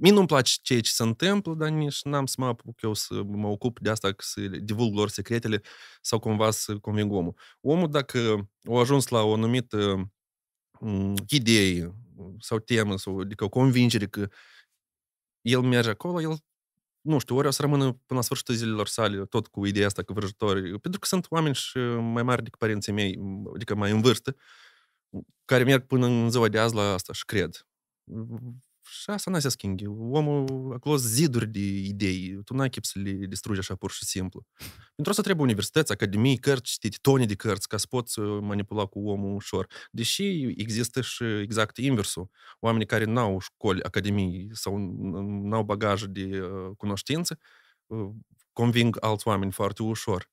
Mie nu-mi place ceea ce se întâmplă, dar nici n-am să mă apuc eu să mă ocup de asta, să divulg lor secretele sau cumva să conving omul. Omul, dacă a ajuns la o anumită idee sau temă, sau adică o convingere că el merge acolo, el nu știu, ori o să rămână până la sfârșitul zilelor sale tot cu ideea asta că vrăjitori, pentru că sunt oameni și mai mari decât părinții mei, adică mai în vârstă, care merg până în ziua de azi la asta și cred și asta n-a se schimbi. Omul a clos ziduri de idei. Tu n-ai chip să le distrugi așa pur și simplu. Pentru asta trebuie universități, academii, cărți știți, tone de cărți, ca să poți manipula cu omul ușor. Deși există și exact inversul. Oamenii care n-au școli, academii sau n-au bagaj de cunoștință, conving alți oameni foarte ușor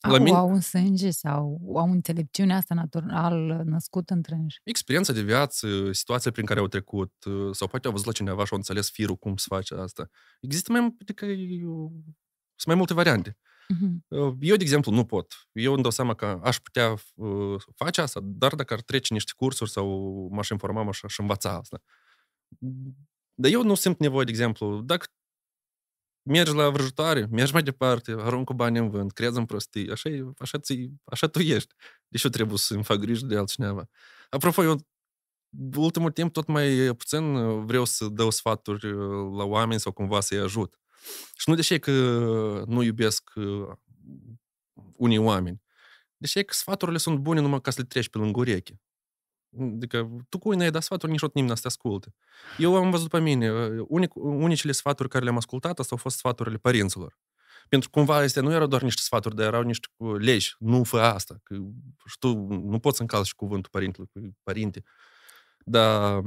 au, la mine... au un sânge sau au înțelepciunea asta natural uh, născut în trânși. Experiența de viață, uh, situația prin care da. au trecut, uh, sau poate au văzut la cineva și au înțeles firul cum se face asta. Există mai, adică, sunt mai multe variante. Uh-huh. Eu, de exemplu, nu pot. Eu îmi dau seama că aș putea face asta, dar dacă ar trece niște cursuri sau m-aș informa, m-aș învăța asta. Mm, dar eu nu simt nevoie, de exemplu, dacă mergi la vrăjitoare, mergi mai departe, arunci cu bani în vânt, creează în prostii, așa, e, așa, ți, așa tu ești. Deci eu trebuie să-mi fac grijă de altcineva. Apropo, eu ultimul timp tot mai puțin vreau să dau sfaturi la oameni sau cumva să-i ajut. Și nu deși că nu iubesc unii oameni. Deși că sfaturile sunt bune numai ca să le treci pe lângă ureche. Adică tu cui ne-ai dat sfaturi, niciodată nimeni te asculte. Eu am văzut pe mine, unic, unicele sfaturi care le-am ascultat, asta au fost sfaturile părinților. Pentru că cumva este, nu erau doar niște sfaturi, dar erau niște legi. Nu fă asta. Că, știu, tu nu poți să încalci cuvântul părintelui, părinte. Dar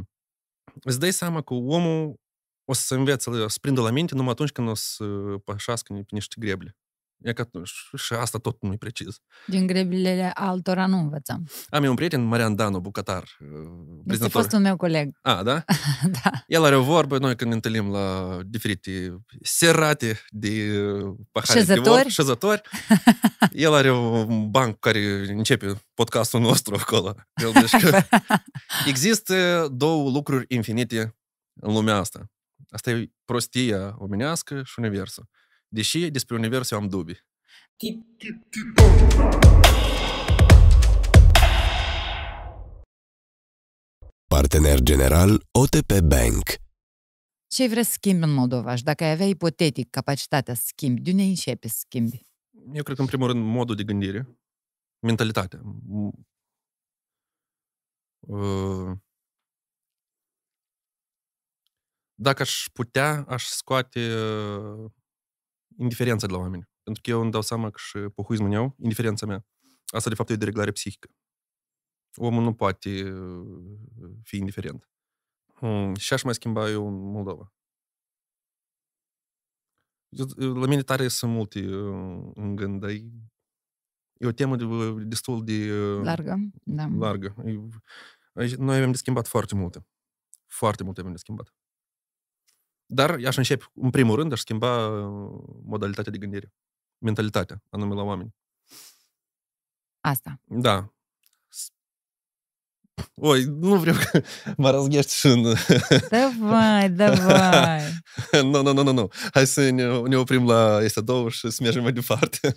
îți dai seama că omul o să se învețe, să prindă la minte numai atunci când o să pășească pe niște greble. E că, și asta tot nu-i precis. Din grebilele altora nu învățăm. Am eu un prieten, Marian Danu, bucătar. Э, este fost un meu coleg. A, da? da. El are o vorbă, noi când ne întâlnim la diferite serate de uh, pahare șezători. de vor, șezători, el are un banc care începe podcastul nostru acolo. El zice că există două lucruri infinite în lumea asta. Asta e prostia omenească și universul. Deși despre univers eu am dubii. Partener general OTP Bank Ce vrei să schimbi în Moldova? Și dacă ai avea ipotetic capacitatea să schimbi, de unde începi să schimbi? Eu cred că, în primul rând, modul de gândire, mentalitatea. Uh, dacă aș putea, aș scoate uh, indiferența de la oameni. Pentru că eu îmi dau seama că și pohuismul meu, indiferența mea, asta de fapt e o dereglare psihică. Omul nu poate fi indiferent. Hmm. Și aș mai schimba eu în Moldova. la mine tare sunt multe în gând, dar e, o temă de, destul de... Largă, da. Largă. noi avem de schimbat foarte multe. Foarte multe avem de schimbat. Dar aș începe, în primul rând, aș schimba modalitatea de gândire, mentalitatea anume la oameni. Asta. Da. Oi, nu vreau că mă răzghești și în... Davai, davai! Nu, nu, nu, nu, nu. Hai să ne, ne oprim la este două și să mergem mai departe.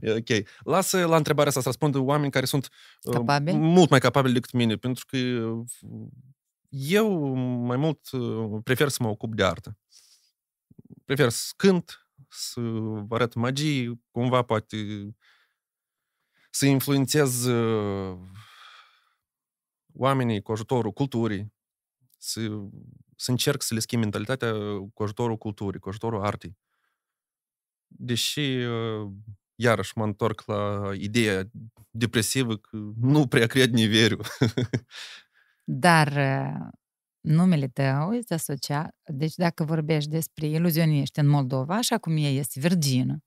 e ok. Lasă la întrebarea asta să răspundă oameni care sunt capabili? mult mai capabili decât mine, pentru că eu mai mult uh, prefer să mă ocup de artă. Prefer să cânt, să arăt magii, cumva poate să influențez uh, oamenii cu ajutorul culturii, să, să încerc să le schimb mentalitatea cu ajutorul culturii, cu ajutorul artei. Deși, uh, iarăși, mă întorc la ideea depresivă că nu prea cred în Dar uh, numele tău este asociat, deci dacă vorbești despre iluzioniști în Moldova, așa cum e este virgină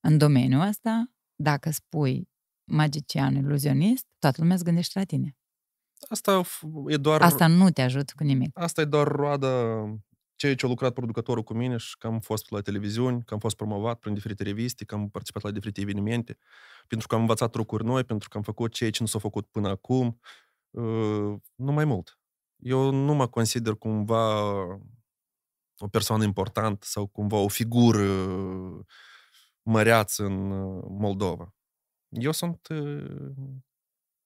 în domeniul ăsta, dacă spui magician iluzionist, toată lumea se gândește la tine. Asta e doar... Asta nu te ajută cu nimic. Asta e doar roada ceea ce a lucrat producătorul cu mine și că am fost la televiziuni, că am fost promovat prin diferite reviste, că am participat la diferite evenimente, pentru că am învățat trucuri noi, pentru că am făcut ceea ce nu s-a făcut până acum, nu mai mult. Eu nu mă consider cumva o persoană importantă sau cumva o figură măreață în Moldova. Eu sunt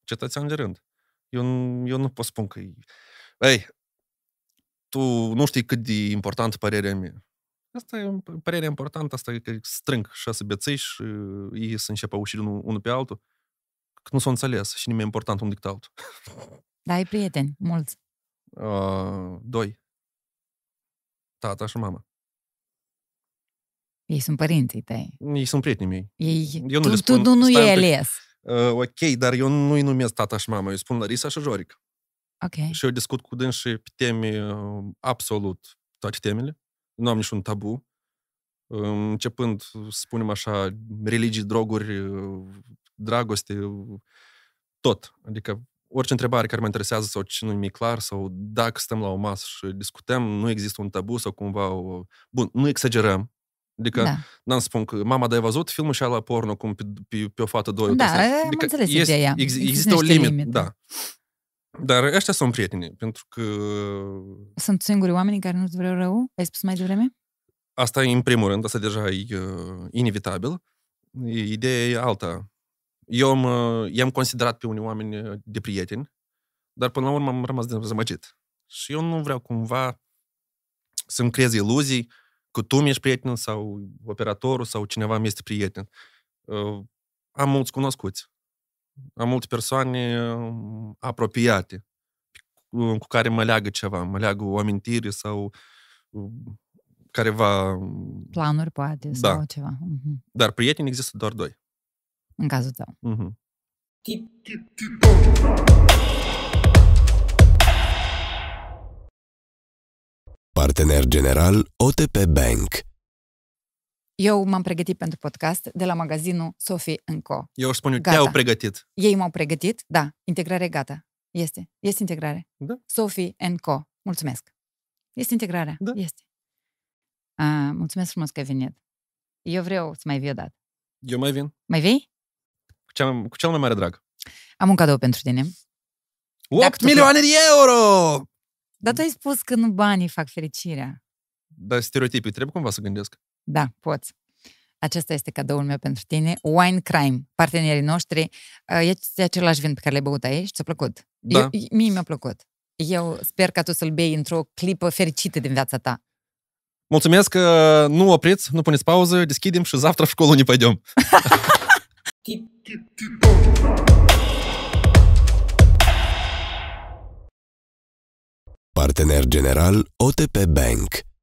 cetățean de rând. Eu, eu nu pot spun că... Ei, tu nu știi cât de importantă părerea mea. Asta e părerea importantă, asta e că strâng șase beței și ei se începe ușind unul pe altul că nu s a înțeles și nimeni important un dictat. Da, ai prieteni, mulți. Uh, doi. Tata și mama. Ei sunt părinții tăi. Ei sunt prietenii mei. Ei... Eu nu tu, spun, tu nu e ales. Uh, ok, dar eu nu-i numesc tata și mama, eu spun Larisa și Joric. Ok. Și eu discut cu dânsii pe teme uh, absolut toate temele. Nu am niciun tabu. Începând, începând, spunem așa, religii, droguri, uh, dragoste, uh, tot. Adică orice întrebare care mă interesează sau ce nu mi-e clar sau dacă stăm la o masă și discutăm, nu există un tabu sau cumva o... Bun, nu exagerăm. Adică, da. n-am spun că mama, dar ai văzut filmul și la porno cum pe, pe, pe o fată doi. Da, am adică înțeles este, ideea. Ex, există, există o limită, limite. da. Dar ăștia sunt prieteni, pentru că... Sunt singurii oameni care nu-ți vreau rău? Ai spus mai devreme? Asta e în primul rând, asta deja e uh, inevitabil. Ideea e alta. Eu am, uh, i-am considerat pe unii oameni uh, de prieteni, dar până la urmă am rămas dezamăgit. Și eu nu vreau cumva să-mi creez iluzii că tu mi-ești prieten sau operatorul sau cineva mi este prieten. Uh, am mulți cunoscuți. Am multe persoane apropiate cu care mă leagă ceva, mă leagă o amintire sau careva... Planuri, poate, da. sau ceva. Mhm. Dar prieteni există doar doi în cazul tău. Mm-hmm. Partener general OTP Bank eu m-am pregătit pentru podcast de la magazinul Sophie Co. Eu spun eu, te-au pregătit. Ei m-au pregătit, da, integrare gata. Este, este integrare. Da. Sophie Co. Mulțumesc. Este integrarea, da. este. A, ah, mulțumesc frumos că ai venit. Eu vreau să mai vii odată. Eu mai vin. Mai vii? cea, cu cel mai mare drag. Am un cadou pentru tine. 8 milioane de euro! Dar tu ai spus că nu banii fac fericirea. Dar stereotipii, trebuie cumva să gândesc. Da, poți. Acesta este cadoul meu pentru tine. Wine Crime, partenerii noștri. Uh, e același vin pe care l-ai băut aici? Ți-a plăcut? Da. Eu, mie mi-a plăcut. Eu sper ca tu să-l bei într-o clipă fericită din viața ta. Mulțumesc că nu opriți, nu puneți pauză, deschidem și zavtra в школу ne пойдем. Partener general OTP Bank